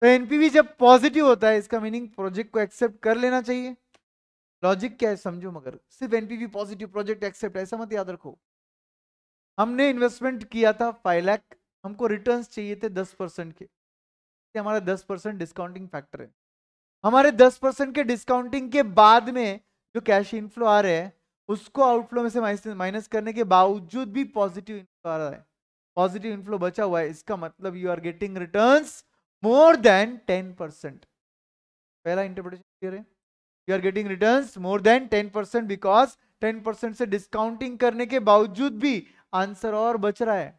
तो एनपीवी जब पॉजिटिव होता है इसका मीनिंग प्रोजेक्ट को एक्सेप्ट कर लेना चाहिए लॉजिक क्या है समझो मगर सिर्फ एनपीवी पॉजिटिव प्रोजेक्ट एक्सेप्ट ऐसा मत याद रखो हमने इन्वेस्टमेंट किया था फाइव लैख हमको रिटर्न चाहिए थे दस परसेंट के हमारा दस परसेंट डिस्काउंटिंग फैक्टर है हमारे दस परसेंट के डिस्काउंटिंग के बाद में जो कैश इनफ्लो आ रहे हैं उसको आउटफ्लो में से माइनस करने के बावजूद भी पॉजिटिव इनफ्लो आ रहा है पॉजिटिव इनफ्लो बचा हुआ है इसका मतलब you are getting return more than ten percent पहला इंटरप्रिटेशन क्लियर है you are getting return more than ten percent because ten percent से डिस्काउंटिंग करने के बावजूद भी आंसर और बच रहा है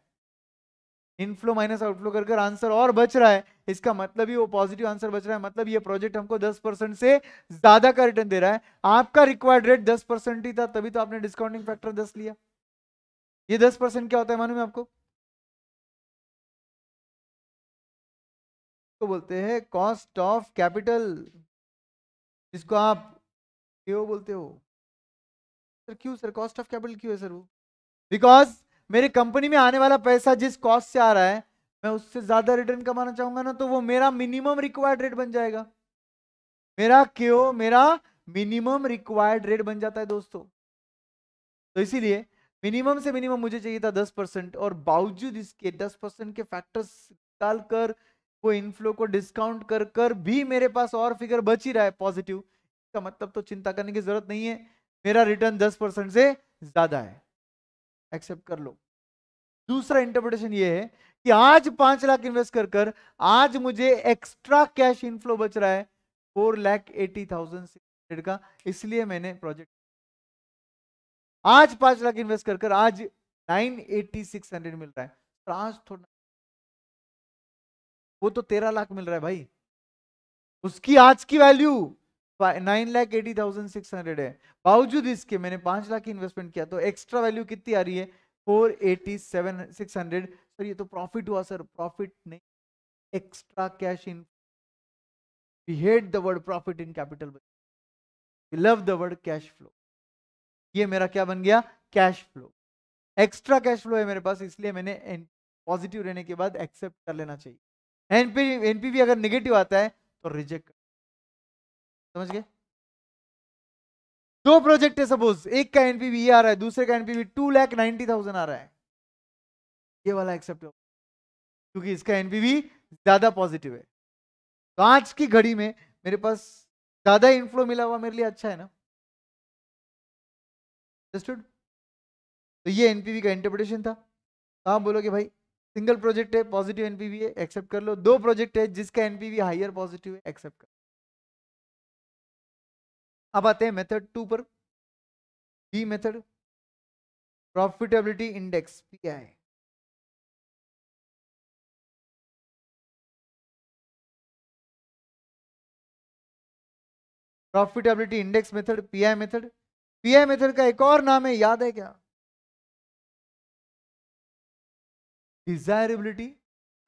इनफ्लो माइनस आउटफ्लो कर आंसर और बच रहा है इसका मतलब ही वो पॉजिटिव आंसर बच रहा है मतलब ये प्रोजेक्ट हमको 10 परसेंट से ज्यादा का रिटर्न दे रहा है आपका रिक्वायर्ड रेट 10 परसेंट ही था तभी तो आपने डिस्काउंटिंग फैक्टर 10 लिया ये 10 परसेंट क्या होता है मालूम है आपको तो बोलते हैं कॉस्ट ऑफ कैपिटल जिसको आप क्यों बोलते हो सर क्यों सर कॉस्ट ऑफ कैपिटल क्यों है सर वो बिकॉज मेरी कंपनी में आने वाला पैसा जिस कॉस्ट से आ रहा है मैं उससे ज्यादा रिटर्न कमाना चाहूंगा ना तो वो मेरा मिनिमम रिक्वायर्ड रेट बन जाएगा मेरा क्यों मेरा मिनिमम रिक्वायर्ड रेट बन जाता है दोस्तों तो इसीलिए मिनिमम से मिनिमम मुझे चाहिए था दस परसेंट और बावजूद इसके दस परसेंट के फैक्टर्स निकाल कर वो इनफ्लो को डिस्काउंट कर कर भी मेरे पास और फिगर बच ही रहा है पॉजिटिव इसका मतलब तो चिंता करने की जरूरत नहीं है मेरा रिटर्न दस परसेंट से ज्यादा है एक्सेप्ट कर लो दूसरा इंटरप्रिटेशन ये है कि आज पांच लाख इन्वेस्ट कर कर आज मुझे एक्स्ट्रा कैश इनफ्लो बच रहा है four lakh eighty thousand six hundred का इसलिए मैंने प्रोजेक्ट आज पांच लाख इन्वेस्ट कर कर आज नाइन एटी सिक्स हंड्रेड मिल रहा है पर आज थोड़ा वो तो तेरह लाख मिल रहा है भाई उसकी आज की value nine lakh eighty thousand six hundred है बावजूद इसके मैंने पांच लाख की इन्वेस्टमेंट किया तो एक्स्ट्रा वैल्यू कितनी आ रही है four eighty seven six hundred sir ये तो प्रॉफिट हुआ सर प्रॉफिट नहीं extra cash in we hate the word profit in capital we love the word cash flow ये मेरा क्या बन गया cash flow extra cash flow है मेरे पास इसलिए मैंने पॉजिटिव रहने के बाद एक्सेप्ट कर लेना चाहिए एनपी एनपीवी अगर नेगेटिव आता है तो रिजेक्ट समझ गए दो प्रोजेक्ट है सपोज एक का एनपीवी e आ रहा है दूसरे का NPV two lakh ninety thousand आ रहा है ये वाला एक्सेप्ट हो क्योंकि इसका एनपीवी e ज्यादा पॉजिटिव है तो आज की घड़ी में मेरे पास ज्यादा इनफ्लो मिला हुआ मेरे लिए अच्छा है ना अंडरस्टूड तो ये एनपीवी e का इंटरप्रिटेशन था तो आप बोलोगे भाई सिंगल प्रोजेक्ट है पॉजिटिव एनपीवी है एक्सेप्ट कर लो दो प्रोजेक्ट है जिसका एनपीवी हाइयर पॉजिटिव है एक्सेप्ट कर अब आते हैं मेथड टू पर B method profitability index P I profitability index method P I method P I method का एक और नाम है याद है क्या डिजायरेबिलिटी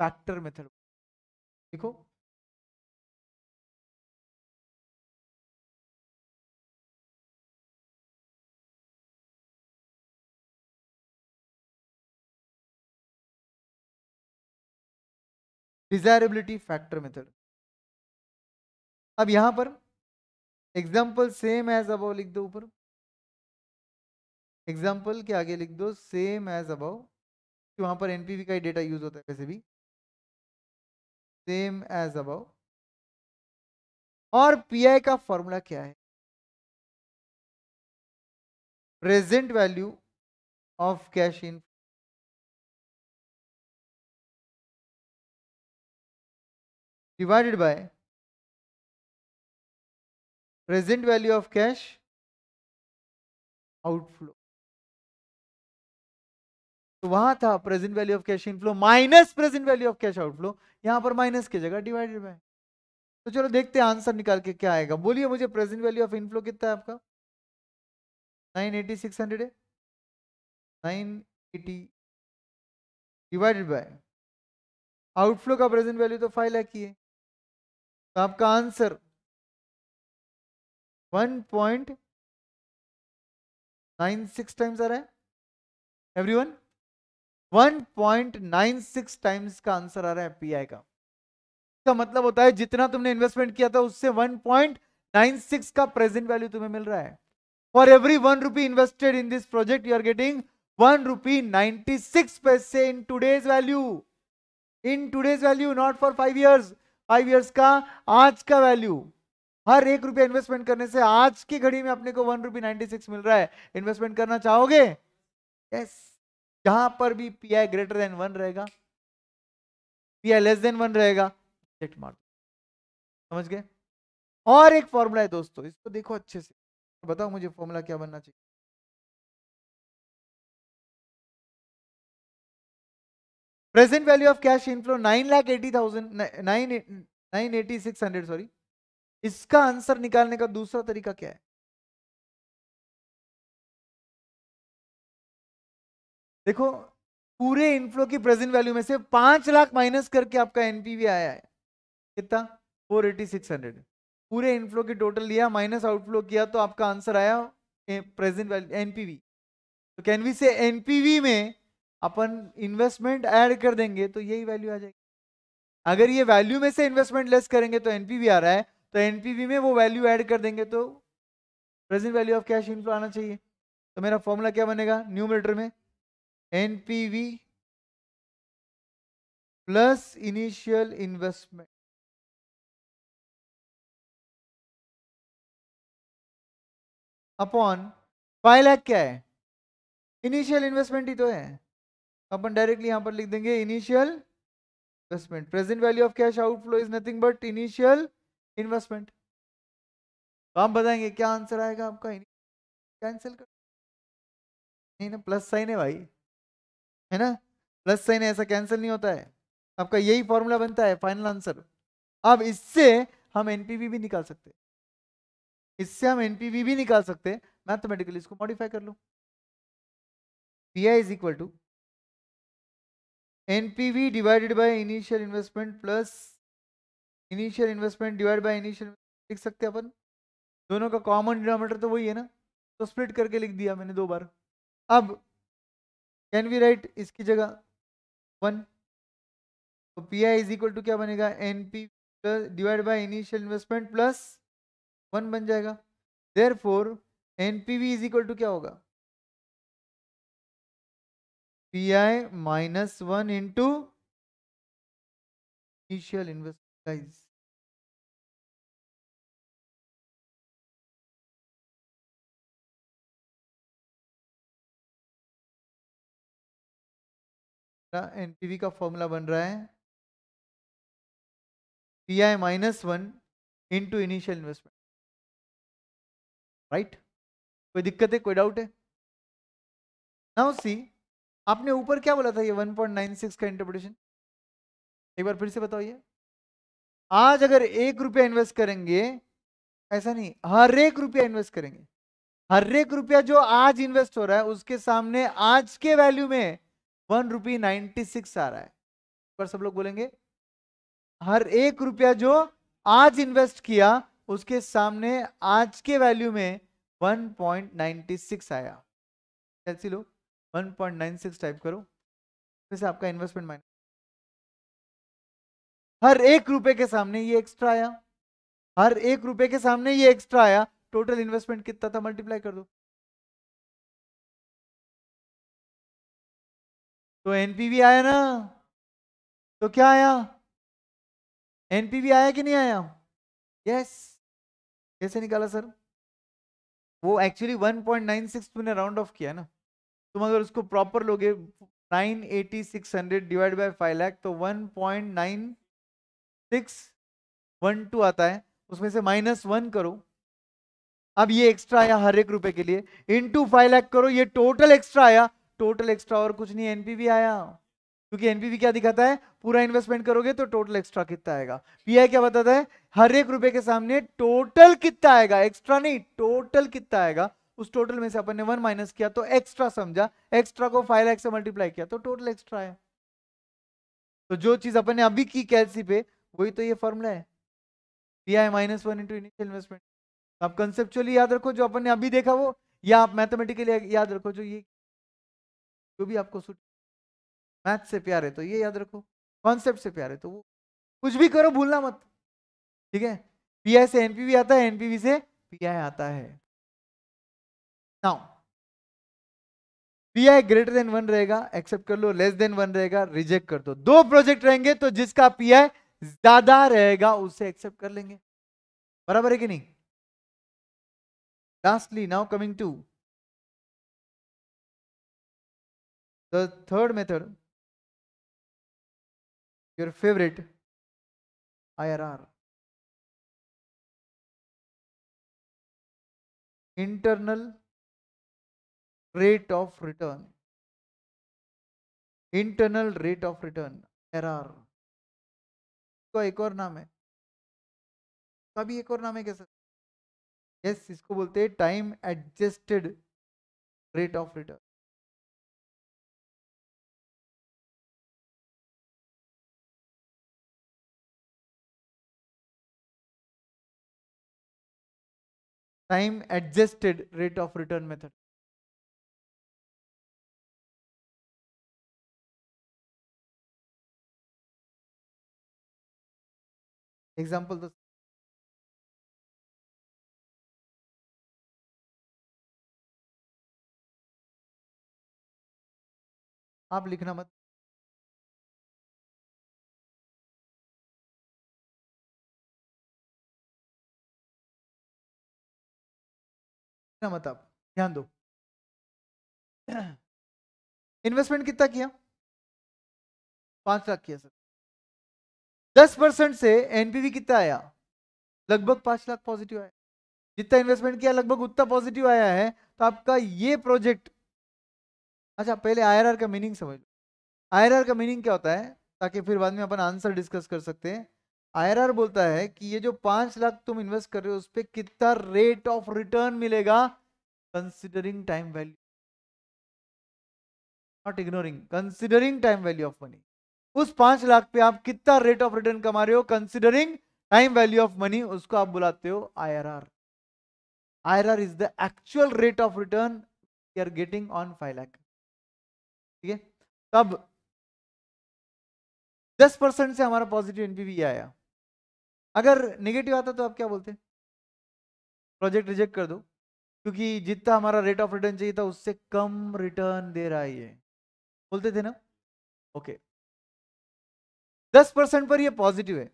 फैक्टर मेथड देखो डिजायरेबिलिटी फैक्टर मेथड अब यहां पर एग्जाम्पल सेम एज अब लिख दो ऊपर एग्जाम्पल के आगे लिख दो सेम एज अब वहां पर एनपीवी का ही डेटा यूज होता है वैसे भी सेम एज अब और पीआई का फॉर्मूला क्या है present value of cash in divided by present value of cash outflow तो वहां था present value of cash inflow minus present value of cash outflow यहां पर माइनस की जगह डिवाइडेड बाय तो चलो देखते हैं आंसर निकाल के क्या आएगा बोलिए मुझे प्रेजेंट वैल्यू ऑफ इनफ्लो कितना है आपका नाइन एटी सिक्स हंड्रेड है nine eighty divided by outflow का प्रेजेंट वैल्यू तो फाइव लाख की है तो आपका answer one point nine six times आ रहा है एवरीवन 1.96 टाइम्स का आंसर आ रहा है पीआई का इसका मतलब होता है जितना तुमने इन्वेस्टमेंट किया था उससे 1.96 का प्रेजेंट वैल्यू तुम्हें मिल रहा है for every one rupee invested in this project you are getting one rupee ninety six पैसे in today's value in today's value not for five years five years का आज का वैल्यू हर एक रुपया इन्वेस्टमेंट करने से आज की घड़ी में अपने को वन रुपी नाइनटी सिक्स मिल रहा है इन्वेस्टमेंट करना चाहोगे यस जहां पर भी P I greater than one रहेगा P I less than one रहेगा चेक मार समझ गए और एक फॉर्मूला है दोस्तों इसको देखो अच्छे से बताओ मुझे फॉर्मूला क्या बनना चाहिए present value of cash inflow nine lakh eighty thousand nine nine eighty six hundred sorry इसका आंसर निकालने का दूसरा तरीका क्या है देखो पूरे इनफ्लो की प्रेजेंट वैल्यू में से पांच लाख माइनस करके आपका एनपीवी आया है कितना फोर एटी सिक्स हंड्रेड पूरे इनफ्लो की टोटल लिया माइनस आउटफ्लो किया तो आपका आंसर आया प्रेजेंट वैल्यू एनपीवी तो कैन वी से एनपीवी में अपन इन्वेस्टमेंट ऐड कर देंगे तो यही वैल्यू आ जाएगी अगर ये वैल्यू में से इन्वेस्टमेंट लेस करेंगे तो एनपीवी आ रहा है तो एनपीवी में वो वैल्यू ऐड कर देंगे तो present value of cash inflow आना चाहिए तो मेरा फॉर्मूला क्या बनेगा न्यू में NPV plus initial investment upon five lakh क्या है इनिशियल इन्वेस्टमेंट ही तो है अपन डायरेक्टली यहाँ पर लिख देंगे initial investment present value of cash outflow is nothing but initial investment तो आप बताएंगे क्या आंसर आएगा आपका कैंसिल कर नहीं ना प्लस साइन है भाई है ना प्लस साइन ऐसा कैंसिल नहीं होता है आपका यही फॉर्मूला बनता है फाइनल आंसर अब इससे हम एनपीवी भी निकाल सकते हैं इससे हम एनपीवी भी निकाल सकते हैं मैथमेटिकली इसको मॉडिफाई कर लो P I is equal to NPV divided by initial investment plus initial investment divide by initial लिख सकते हैं अपन दोनों का कॉमन डिनोमीटर तो वही है ना तो स्प्लिट करके लिख दिया मैंने दो बार अब कैन वी राइट इसकी जगह वन तो P I is equal to क्या बनेगा N P plus divide by initial investment plus one बन जाएगा therefore N P V is equal to क्या होगा P I minus one into initial invest NPV का formula बन रहा है P I minus one into initial investment right कोई दिक्कत है कोई डाउट है नाउ सी आपने ऊपर क्या बोला था ये 1.96 का इंटरप्रिटेशन एक बार फिर से बताओ ये आज अगर एक रुपया इन्वेस्ट करेंगे ऐसा नहीं हर एक रुपया इन्वेस्ट करेंगे हर एक रुपया जो आज इन्वेस्ट हो रहा है उसके सामने आज के वैल्यू में वन रुपी नाइनटी सिक्स आ रहा है पर सब लोग बोलेंगे हर एक रुपया जो आज इन्वेस्ट किया उसके सामने आज के वैल्यू में वन पॉइंट नाइनटी सिक्स आया कैसी लोग one point nine six type करो जैसे आपका इन्वेस्टमेंट माइनस हर एक रुपए के सामने ये एक्स्ट्रा आया हर एक रुपए के सामने ये एक्स्ट्रा आया टोटल इन्वेस्टमेंट कितना था मल्टीप्लाई कर दो तो एनपीवी आया ना तो क्या आया एनपीवी आया कि नहीं आया यस कैसे निकाला सर वो एक्चुअली 1.96 पॉइंट नाइन सिक्स तूने राउंड ऑफ किया ना तुम अगर उसको प्रॉपर लोगे nine eighty six hundred divide by five lakh तो one point nine six one two आता है उसमें से माइनस वन करो अब ये एक्स्ट्रा आया हर एक रुपए के लिए इन टू फाइव लैख करो ये टोटल एक्स्ट्रा आया टोटल एक्स्ट्रा और कुछ नहीं एनपीवी आया क्योंकि एनपीवी क्या दिखाता है पूरा इन्वेस्टमेंट करोगे तो टोटल एक्स्ट्रा कितना आएगा पीआई क्या बताता है हर एक रुपए के सामने टोटल कितना आएगा एक्स्ट्रा नहीं टोटल कितना आएगा उस टोटल में से अपन ने वन माइनस किया तो एक्स्ट्रा समझा एक्स्ट्रा को फाइव एक्स से मल्टीप्लाई किया तो टोटल एक्स्ट्रा है तो जो चीज अपन ने अभी की कैलसी पे वही तो ये फॉर्मूला है P I minus one into initial investment आप कंसेप्चुअली याद रखो जो अपन ने अभी देखा वो या आप मैथमेटिकली याद रखो जो ये जो भी आपको सूट मैथ से प्यार है तो ये याद रखो कॉन्सेप्ट से प्यार है तो वो कुछ भी करो भूलना मत ठीक है पी आई से एनपीवी आता है एनपीवी से पी आई आता है now P I greater than one रहेगा एक्सेप्ट कर लो लेस देन वन रहेगा रिजेक्ट कर दो दो प्रोजेक्ट रहेंगे तो जिसका पी आई ज्यादा रहेगा उसे एक्सेप्ट कर लेंगे बराबर है कि नहीं lastly now coming to the third method your favourite I R R internal rate of return internal rate of return error इसका एक और नाम है कभी एक और नाम है कैसे यस yes, इसको बोलते हैं time adjusted rate of return time adjusted rate of return method example example आप लिखना मत लिखना मत आप ध्यान दो इन्वेस्टमेंट कितना किया पांच लाख किया सर दस परसेंट से एनपीवी कितना आया लगभग पांच लाख पॉजिटिव आया जितना इन्वेस्टमेंट किया लगभग उतना पॉजिटिव आया है तो आपका ये प्रोजेक्ट अच्छा पहले आई का मीनिंग समझ लो आई का मीनिंग क्या होता है ताकि फिर बाद में अपन आंसर डिस्कस कर सकते हैं आई बोलता है कि ये जो पांच लाख तुम इन्वेस्ट कर रहे हो उस पर कितना रेट ऑफ रिटर्न मिलेगा considering time value not ignoring considering time value of money उस पांच लाख पे आप कितना रेट ऑफ रिटर्न कमा रहे हो considering time value of money उसको आप बुलाते हो I R R I R is the actual rate of return are getting on five lakh ठीक है तब तो दस परसेंट से हमारा पॉजिटिव एनपीवी आया अगर नेगेटिव आता तो आप क्या बोलते प्रोजेक्ट रिजेक्ट कर दो क्योंकि जितना हमारा रेट ऑफ रिटर्न चाहिए था उससे कम रिटर्न दे रहा है बोलते थे ना ओके okay. दस परसेंट पर ये पॉजिटिव है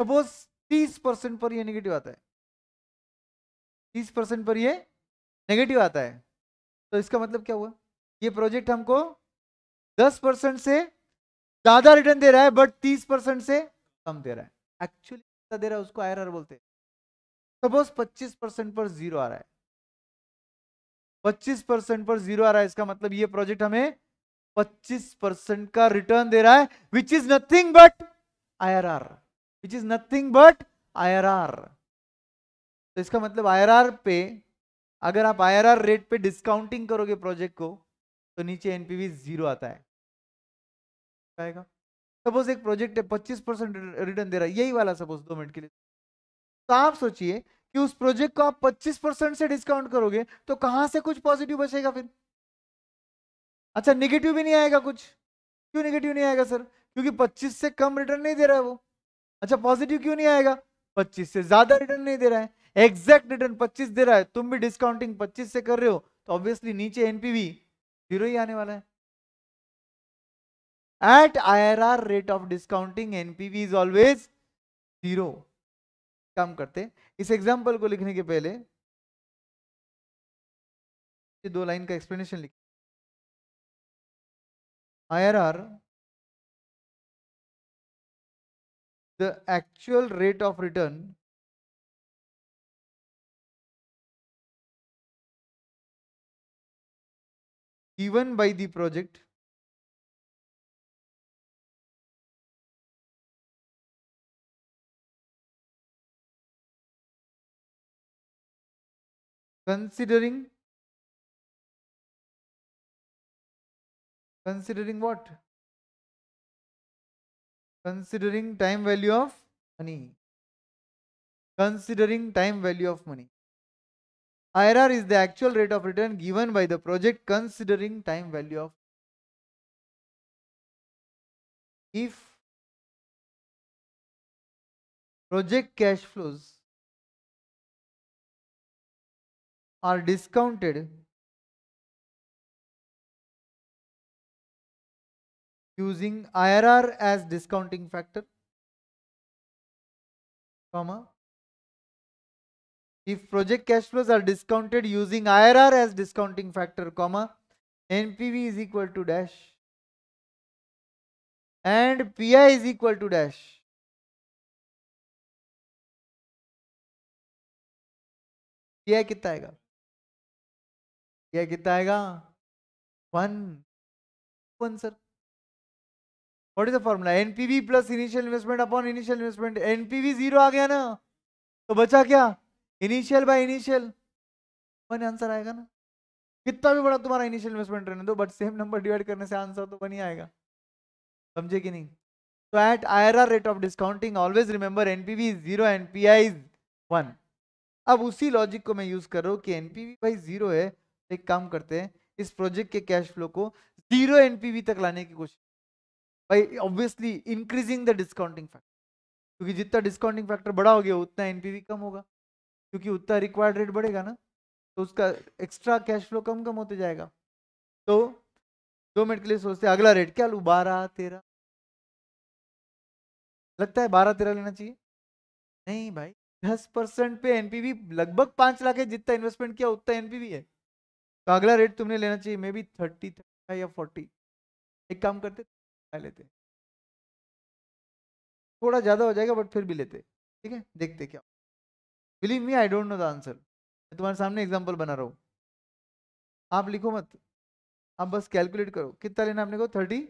सपोज तीस परसेंट पर ये नेगेटिव आता है तीस परसेंट पर ये नेगेटिव आता है तो इसका मतलब क्या हुआ ये प्रोजेक्ट हमको दस परसेंट से ज्यादा रिटर्न दे रहा है बट तीस परसेंट से कम दे रहा है एक्चुअली दे रहा है उसको आयर बोलते हैं सपोज पच्चीस परसेंट पर जीरो आ रहा है पच्चीस परसेंट पर जीरो आ रहा है इसका मतलब ये प्रोजेक्ट हमें 25 परसेंट का रिटर्न दे रहा है which is nothing but IRR which is nothing but IRR तो इसका मतलब आईआरआर पे अगर आप आईआरआर रेट पे डिस्काउंटिंग करोगे प्रोजेक्ट को तो नीचे एनपीवी जीरो आता है आएगा सपोज एक प्रोजेक्ट है पच्चीस परसेंट रिटर्न दे रहा है यही वाला सपोज दो मिनट के लिए तो आप सोचिए कि उस प्रोजेक्ट को आप 25 परसेंट से डिस्काउंट करोगे तो कहां से कुछ पॉजिटिव बचेगा फिर अच्छा निगेटिव भी नहीं आएगा कुछ क्यों निगेटिव नहीं आएगा सर क्योंकि पच्चीस से कम रिटर्न नहीं दे रहा है वो अच्छा पॉजिटिव क्यों नहीं आएगा पच्चीस से ज्यादा रिटर्न नहीं दे रहा है एग्जैक्ट रिटर्न पच्चीस दे रहा है तुम भी डिस्काउंटिंग पच्चीस से कर रहे हो तो ऑब्वियसली नीचे एनपीवी जीरो ही आने वाला है at IRR rate of discounting NPV is always zero काम करते इस एग्जाम्पल को लिखने के पहले दो लाइन का एक्सप्लेनेशन लिख IRR, the actual rate of return given by the project considering considering what considering time value of money considering time value of money IRR is the actual rate of return given by the project considering time value of if project cash flows are discounted using IRR as discounting factor, comma. If project cash flows are discounted using IRR as discounting factor, comma, NPV is equal to dash and PI is equal to dash. PI कितना आएगा PI कितना आएगा one one sir. What is the formula NPV plus initial investment upon initial investment NPV zero आ गया ना तो बचा क्या initial by initial one answer आएगा ना कितना भी बड़ा तुम्हारा इनिशियल इन्वेस्टमेंट रहने दो बट सेम नंबर डिवाइड करने से आंसर तो वन ही आएगा समझे कि नहीं तो at I rate of discounting always remember NPV zero NPI one अब उसी लॉजिक को मैं यूज कर रहा हूँ कि एनपीवी भाई जीरो है एक काम करते हैं इस प्रोजेक्ट के कैश फ्लो को जीरो एनपीवी तक लाने की कोशिश by obviously increasing the discounting factor क्योंकि जितना डिस्काउंटिंग फैक्टर बड़ा हो गया उतना एनपीवी कम होगा क्योंकि उतना रिक्वायर्ड रेट बढ़ेगा ना तो उसका एक्स्ट्रा कैश फ्लो कम कम होते जाएगा तो दो मिनट के लिए सोचते अगला रेट क्या लू बारह तेरह लगता है बारह तेरह लेना चाहिए नहीं भाई दस परसेंट पे एनपीवी लगभग पांच लाख है जितना इन्वेस्टमेंट किया उतना एनपीवी है तो अगला रेट तुमने लेना चाहिए मे बी थर्टी थर्टी या फोर्टी एक काम करते खा लेते थोड़ा ज़्यादा हो जाएगा बट फिर भी लेते ठीक है देखते क्या believe me I don't know the answer मैं तुम्हारे सामने एग्जाम्पल बना रहा हूँ आप लिखो मत आप बस कैलकुलेट करो कितना लेना आपने को thirty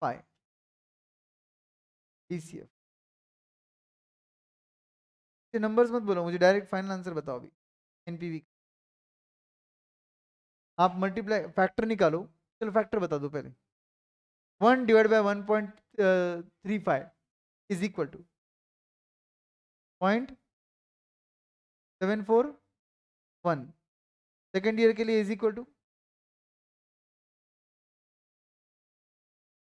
five easy numbers मत बोलो मुझे डायरेक्ट फाइनल आंसर बताओ अभी एनपीवी आप मल्टीप्लाई फैक्टर निकालो चलो फैक्टर बता दो पहले one divide by one point three five is equal to point seven four one second year के लिए is equal to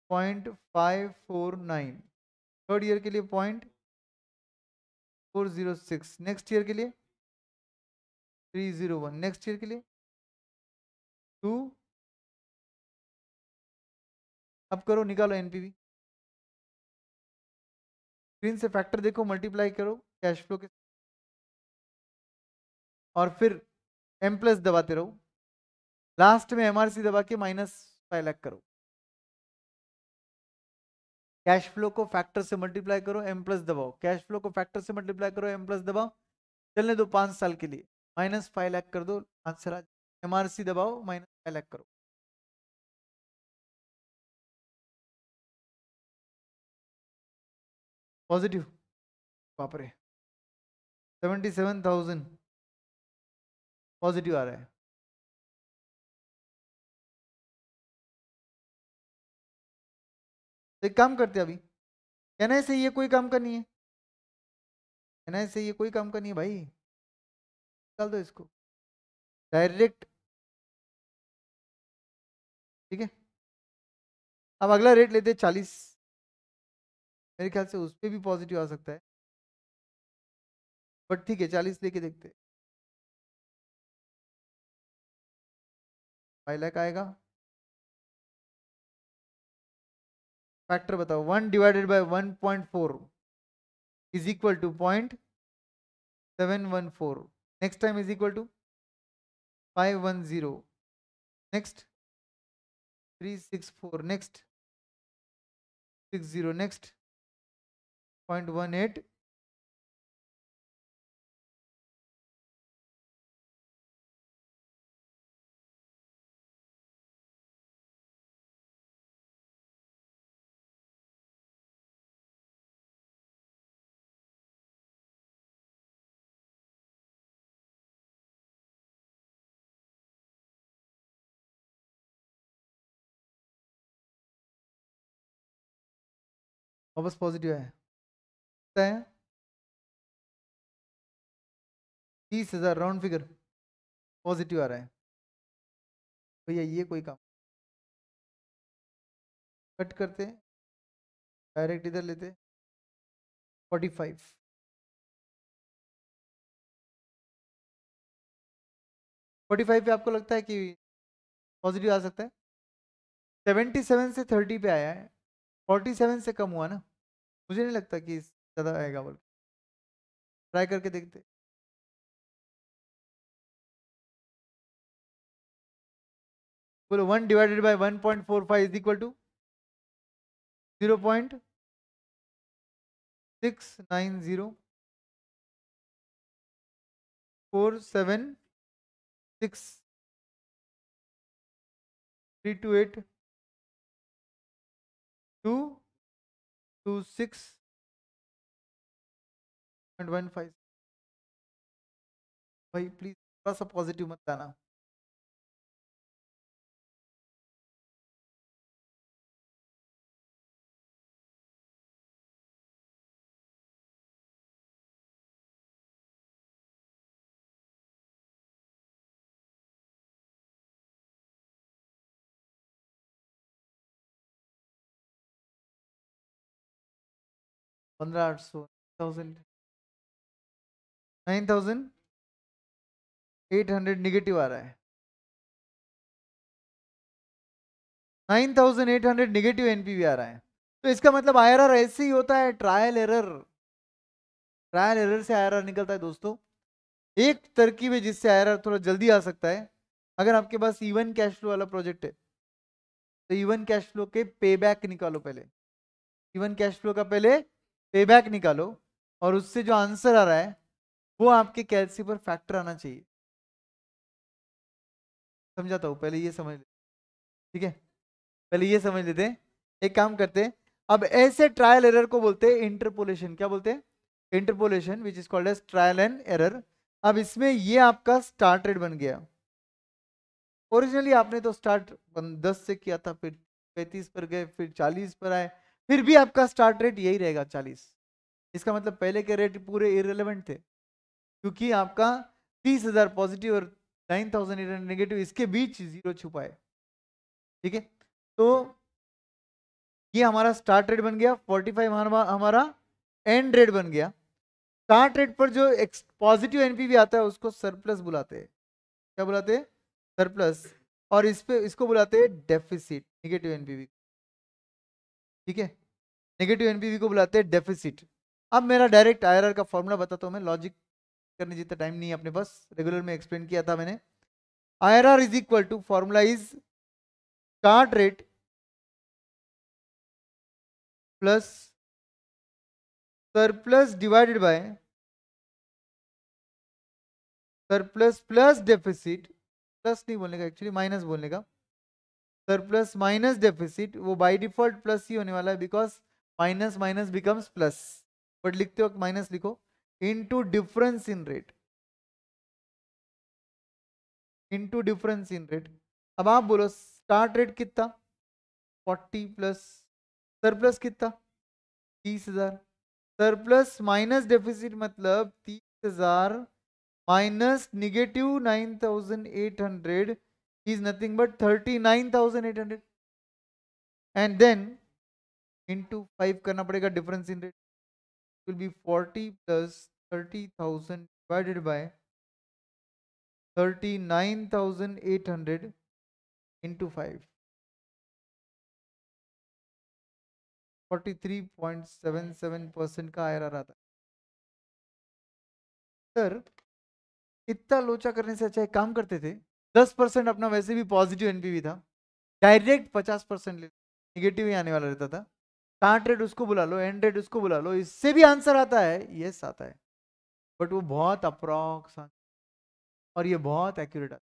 point five four nine third year के लिए point four zero six next year के लिए three zero one next year के लिए टू अब करो निकालो एनपीवी स्क्रीन से फैक्टर देखो मल्टीप्लाई करो कैश फ्लो के और फिर एम प्लस दबाते रहो लास्ट में एमआरसी दबा के माइनस फाइव लैख करो कैश फ्लो को फैक्टर से मल्टीप्लाई करो एम प्लस दबाओ कैश फ्लो को फैक्टर से मल्टीप्लाई करो एम प्लस दबाओ चलने दो पांच साल के लिए माइनस फाइव लैख कर दो आंसर आज एमआरसी दबाओ माइनस फाइव लैख करो पॉजिटिव बापरे सेवेंटी सेवन थाउजेंड पॉजिटिव आ रहा है तो एक काम करते अभी कहना से ये कोई काम करनी है कहना से ये कोई काम करनी है भाई निकाल दो इसको डायरेक्ट ठीक है अब अगला रेट लेते चालीस मेरे ख्याल से उस पर भी पॉजिटिव आ सकता है बट ठीक है चालीस लेके देखते फाइव लैख आएगा फैक्टर बताओ one divided by one point four is equal to point seven one four next time is equal to five one zero next three six four next six zero next point one eight वापस positive है सकता है तीस हजार round figure positive आ रहा है भैया ये कोई काम कट करते डायरेक्ट इधर लेते फोर्टी फाइव फोर्टी फाइव पे आपको लगता है कि पॉजिटिव आ सकता है सेवेंटी सेवन से थर्टी पे आया है फोर्टी सेवन से कम हुआ ना मुझे नहीं लगता कि इस ज़्यादा आएगा बोल ट्राई करके देखते बोलो one divided by one point four five is equal to zero point six nine zero four seven six three two eight two two six point one five भाई प्लीज़ थोड़ा सा पॉजिटिव मत जाना पंद्रह आठ सौ thousand nine thousand eight hundred negative आ रहा है nine thousand eight hundred negative NPV आ रहा है तो इसका मतलब आर ऐसे ही होता है ट्रायल एरर ट्रायल एरर से आर निकलता है दोस्तों एक तरकीब है जिससे आर थोड़ा जल्दी आ सकता है अगर आपके पास इवन कैश फ्लो वाला प्रोजेक्ट है तो इवन कैश फ्लो के पे बैक निकालो पहले इवन कैश फ्लो का पहले पे बैक निकालो और उससे जो आंसर आ रहा है वो आपके कैलसी पर फैक्टर आना चाहिए समझाता हूँ पहले ये समझ लेते ठीक है पहले ये समझ लेते एक काम करते अब ऐसे ट्रायल एरर को बोलते हैं इंटरपोलेशन क्या बोलते हैं interpolation which is called as trial and error अब इसमें ये आपका स्टार्ट रेट बन गया ओरिजिनली आपने तो स्टार्ट दस से किया था फिर पैंतीस पर गए फिर चालीस पर आए फिर भी आपका स्टार्ट रेट यही रहेगा चालीस इसका मतलब पहले के रेट पूरे इरेलीवेंट थे क्योंकि आपका तीस हजार पॉजिटिव और nine thousand eight hundred negative इसके बीच जीरो छुपा है ठीक है तो ये हमारा स्टार्ट रेट बन गया फोर्टी फाइव हमारा एंड रेट बन गया स्टार्ट रेट पर जो पॉजिटिव एनपीवी आता है उसको सरप्लस बुलाते हैं क्या बुलाते हैं सरप्लस और इस पे इसको बुलाते हैं डेफिसिट नेगेटिव एनपीवी ठीक है नेगेटिव एनपीवी को बुलाते हैं डेफिसिट अब मेरा डायरेक्ट आईआरआर का फॉर्मूला बताता हूँ मैं लॉजिक करने जितना टाइम नहीं है अपने पास रेगुलर में एक्सप्लेन किया था मैंने I R R is equal to formula is card rate plus surplus divided by surplus plus deficit plus नहीं बोलने का एक्चुअली माइनस बोलने का सरप्लस माइनस डेफिसिट वो बाय डिफॉल्ट प्लस ही होने वाला है because minus minus becomes plus but लिखते वक्त माइनस लिखो into difference in rate into difference in rate अब आप बोलो स्टार्ट रेट कितना 40 प्लस सरप्लस कितना तीस हजार सरप्लस माइनस डेफिसिट मतलब तीस हजार minus negative nine thousand eight hundred is nothing but thirty nine thousand eight hundred and then into five करना पड़ेगा difference in rate will be 40 plus 30,000 divided by 39,800 into 5. 43.77 percent का IRR आता है sir इतना लोचा करने से अच्छा एक काम करते थे 10 परसेंट अपना वैसे भी पॉजिटिव एनपीवी था डायरेक्ट 50 परसेंट ले नेगेटिव ही आने वाला रहता था टांट उसको बुला लो एंड रेट उसको बुला लो इससे भी आंसर आता है यस आता है बट वो बहुत अप्रॉक्स और ये बहुत एक्यूरेट आता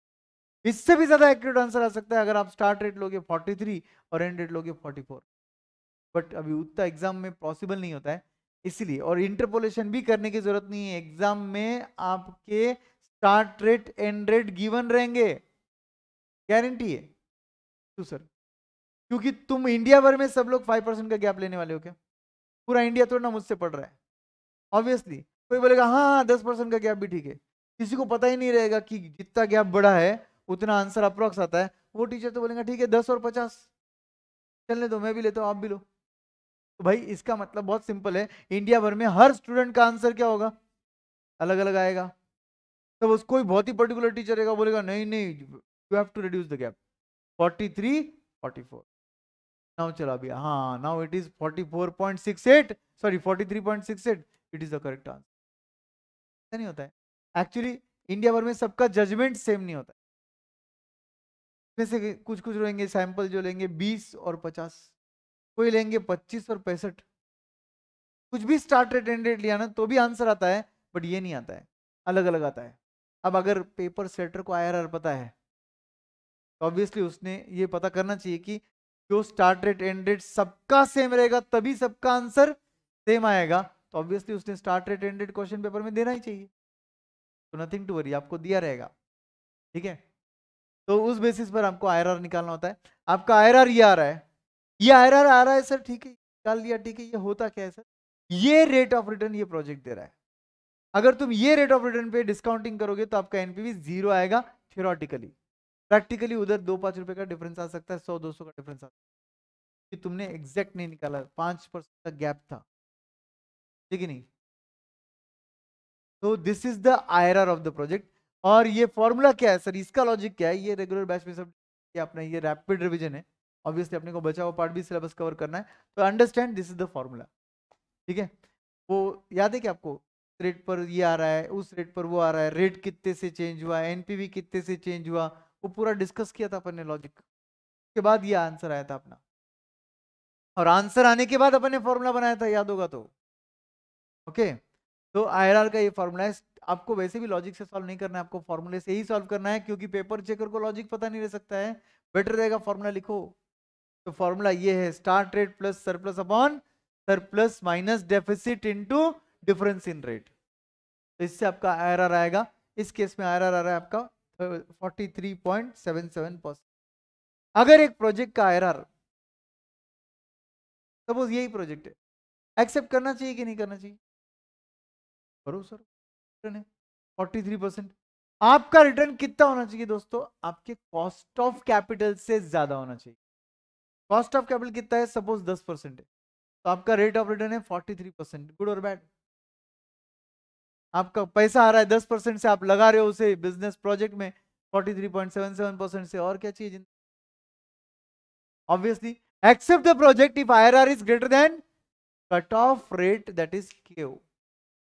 है इससे भी ज़्यादा एक्यूरेट आंसर आ सकता है अगर आप स्टार्ट रेट लोगे 43 और एंड रेट लोगे 44 बट अभी उतना एग्जाम में पॉसिबल नहीं होता है इसलिए और इंटरपोलेशन भी करने की ज़रूरत नहीं है एग्जाम में आपके start rate end rate given रहेंगे गारंटी है तो सर क्योंकि तुम इंडिया भर में सब लोग फाइव परसेंट का गैप लेने वाले हो क्या पूरा इंडिया थोड़ा मुझसे पढ़ रहा है ऑब्वियसली कोई बोलेगा हाँ हाँ दस परसेंट का गैप भी ठीक है किसी को पता ही नहीं रहेगा कि जितना गैप बड़ा है उतना आंसर अप्रॉक्स आता है वो टीचर तो बोलेगा ठीक है दस और पचास चलने दो मैं भी लेता हूँ आप भी लो तो भाई इसका मतलब बहुत सिंपल है इंडिया भर में हर स्टूडेंट का आंसर क्या होगा अलग अलग आएगा तब तो उसको बहुत ही पर्टिकुलर टीचर रहेगा बोलेगा नहीं नहीं you have to reduce the gap forty three forty four Now chala bhi. Ah, now it is 44.68. Sorry, 43.68. It is the correct answer. ऐसा नहीं होता है एक्चुअली इंडिया भर में सबका जजमेंट सेम नहीं होता इसमें से कुछ कुछ रहेंगे सैंपल जो लेंगे 20 और 50 कोई लेंगे 25 और पैंसठ कुछ भी स्टार्ट रेट लिया ना तो भी आंसर आता है बट ये नहीं आता है अलग अलग आता है अब अगर पेपर सेटर को आई पता है तो ऑब्वियसली उसने ये पता करना चाहिए कि जो स्टार्ट रेट एंड रेट सबका सेम रहेगा तभी सबका आंसर सेम आएगा तो ऑब्वियसली उसने start rate end rate question paper में देना ही चाहिए तो नथिंग टू वरी आपको दिया रहेगा ठीक है तो उस बेसिस पर आपको आर निकालना होता है आपका आर ये आ रहा है ये आर आ रहा है सर ठीक है निकाल दिया ठीक है ये होता क्या है सर ये रेट ऑफ रिटर्न ये प्रोजेक्ट दे रहा है अगर तुम ये रेट ऑफ रिटर्न पे डिस्काउंटिंग करोगे तो आपका एनपीवी जीरो आएगा थियोरटिकली प्रैक्टिकली उधर दो पाँच रुपये का डिफरेंस आ सकता है सौ दो सौ का डिफरेंस आ सकता है तुमने एग्जैक्ट नहीं निकाला पाँच परसेंट का गैप था ठीक है नहीं तो this is the I of the project और ये फॉर्मूला क्या है सर इसका लॉजिक क्या है ये रेगुलर बैच में सब ये अपना ये रैपिड रिविजन है ऑब्वियसली अपने को बचा हुआ पार्ट भी सिलेबस कवर करना है तो understand this is the formula ठीक है वो याद है कि आपको रेट पर ये आ रहा है उस रेट पर वो आ रहा है रेट कितने से चेंज हुआ एनपीवी कितने से चेंज हुआ वो पूरा डिस्कस किया था अपन ने लॉजिक के बाद ये आंसर आया था अपना और आंसर आने के बाद अपन ने फॉर्मूला बनाया था याद होगा तो ओके तो आईआरआर का ये फॉर्मूला है आपको वैसे भी लॉजिक से सॉल्व नहीं करना है आपको फॉर्मूले से ही सॉल्व करना है क्योंकि पेपर चेकर को लॉजिक पता नहीं रह सकता है बेटर रहेगा फॉर्मूला लिखो तो फॉर्मूला ये है start rate plus surplus upon surplus minus deficit into difference in rate तो इससे आपका आर आएगा इस केस में आर आ रहा है आपका 43.77 परसेंट अगर एक प्रोजेक्ट का आर सपोज यही प्रोजेक्ट है एक्सेप्ट करना चाहिए कि नहीं करना चाहिए करो सर फोर्टी थ्री परसेंट आपका रिटर्न कितना होना चाहिए दोस्तों आपके कॉस्ट ऑफ कैपिटल से ज्यादा होना चाहिए कॉस्ट ऑफ कैपिटल कितना है सपोज दस परसेंट है तो आपका रेट ऑफ रिटर्न है फोर्टी थ्री परसेंट गुड और बैड आपका पैसा आ रहा है दस परसेंट से आप लगा रहे हो उसे बिजनेस प्रोजेक्ट में forty three point seven seven percent से और क्या चाहिए obviously accept the project if I R is greater than cut off rate that is केव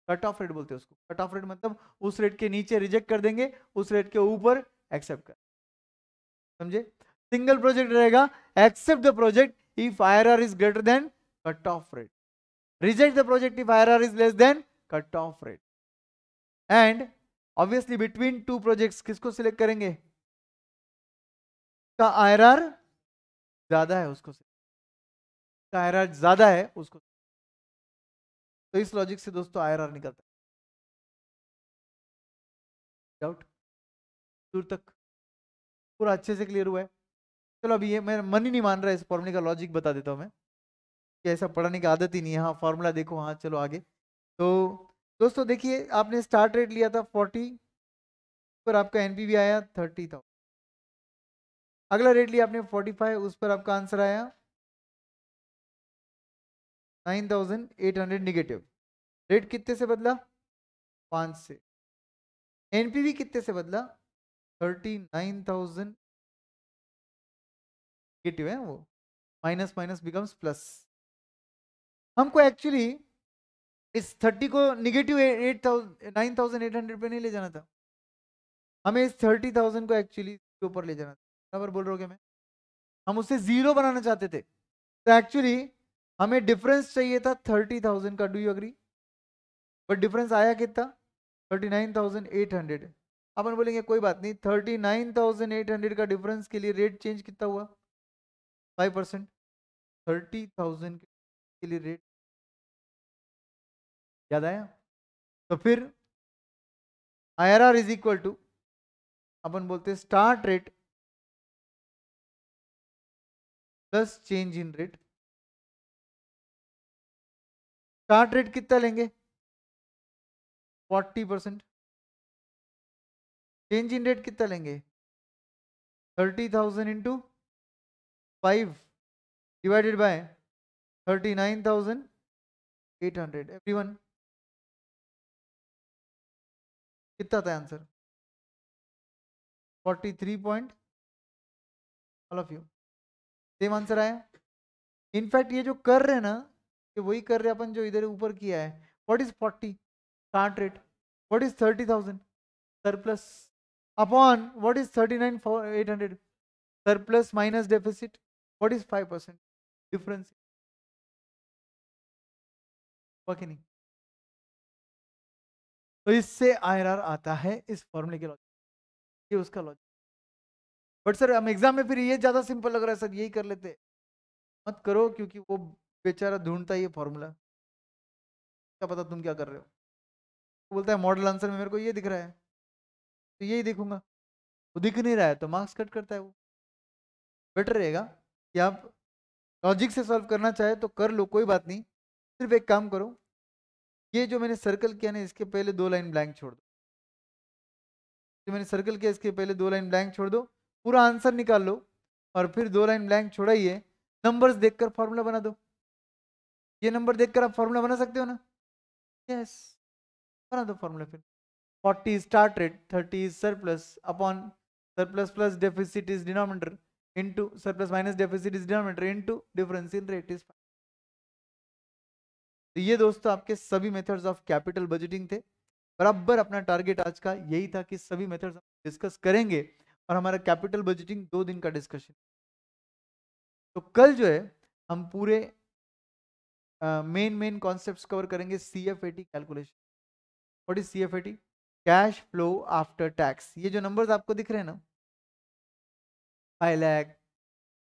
कट ऑफ रेट बोलते हैं उसको कट ऑफ रेट मतलब उस रेट के नीचे रिजेक्ट कर देंगे उस रेट के ऊपर एक्सेप्ट कर समझे सिंगल प्रोजेक्ट रहेगा accept the project if I R is greater than cut off rate reject the project if I R is less than cut off rate and obviously between two projects किसको select करेंगे का are ज्यादा है उसको का are ज्यादा है उसको तो इस लॉजिक से दोस्तों आर आर निकलता है डाउट दूर तक पूरा अच्छे से क्लियर हुआ है चलो अभी ये मैं मन ही नहीं मान रहा है इस फॉर्मूले का लॉजिक बता देता हूँ मैं कि ऐसा पढ़ाने की आदत ही नहीं है हाँ फॉर्मूला देखो हाँ चलो आगे तो दोस्तों देखिए आपने स्टार्ट रेट लिया था फोर्टी पर आपका एन आया थर्टी थाउजेंड अगला रेट लिया आपने फोर्टी फाइव उस पर आपका आंसर आया nine thousand eight hundred negative rate कितने से बदला पाँच से एनपीवी कितने से बदला थर्टी नाइन थाउजेंडेटिव है वो माइनस माइनस बिकम्स प्लस हमको एक्चुअली इस थर्टी को negative eight thousand nine thousand eight hundred पे नहीं ले जाना था हमें इस थर्टी थाउजेंड को एक्चुअली के ऊपर ले जाना था बराबर बोल रहे हो मैं हम उससे जीरो बनाना चाहते थे तो एक्चुअली हमें डिफरेंस चाहिए था थर्टी थाउजेंड का do you agree but difference आया कितना thirty nine thousand eight hundred अपन बोलेंगे कोई बात नहीं thirty nine thousand eight hundred का डिफरेंस के लिए रेट चेंज कितना हुआ फाइव परसेंट थर्टी थाउजेंड के लिए रेट याद आया तो फिर I R R is equal to अपन बोलते start rate plus change in rate start rate कितना लेंगे forty percent change in rate कितना लेंगे thirty thousand into five divided by thirty nine thousand eight hundred every one कितना आता है answer forty three point all of you same answer आया in fact ये जो कर रहे हैं ना ये वही कर रहे हैं अपन जो इधर ऊपर किया है what is forty can't rate what is thirty thousand surplus upon what is thirty nine eight hundred surplus minus deficit what is five percent difference नहीं तो इससे आईआरआर आता है इस फॉर्मूले के लॉजिक ये उसका लॉजिक बट सर हम एग्जाम में फिर ये ज़्यादा सिंपल लग रहा है सर यही कर लेते मत करो क्योंकि वो बेचारा ढूंढता है ये फॉर्मूला क्या पता तुम क्या कर रहे हो तो बोलता है मॉडल आंसर में मेरे को ये दिख रहा है तो यही देखूंगा वो दिख नहीं रहा है तो मार्क्स कट करता है वो बेटर रहेगा कि आप लॉजिक से सॉल्व करना चाहे तो कर लो कोई बात नहीं सिर्फ एक काम करो ये जो मैंने सर्कल किया ना इसके पहले दो लाइन ब्लैंक छोड़ दो जो मैंने सर्कल किया इसके पहले दो लाइन ब्लैंक छोड़ दो पूरा आंसर निकाल लो और फिर दो लाइन ब्लैंक छोड़ाइए नंबर्स देखकर फॉर्मूला बना दो ये नंबर देखकर आप फॉर्मूला बना सकते हो ना यस बना दो फॉर्मूला फिर forty start rate thirty is surplus upon surplus plus deficit is denominator into surplus minus deficit is denominator into difference in rate is five तो ये दोस्तों आपके सभी मेथड्स ऑफ कैपिटल बजटिंग थे बराबर अपना टारगेट आज का यही था कि सभी मेथड्स हम डिस्कस करेंगे और हमारा कैपिटल बजटिंग दो दिन का डिस्कशन तो कल जो है हम पूरे मेन मेन कॉन्सेप्ट कवर करेंगे C F A T calculation what is C F A T cash flow after tax ये जो नंबर आपको दिख रहे हैं ना five lakh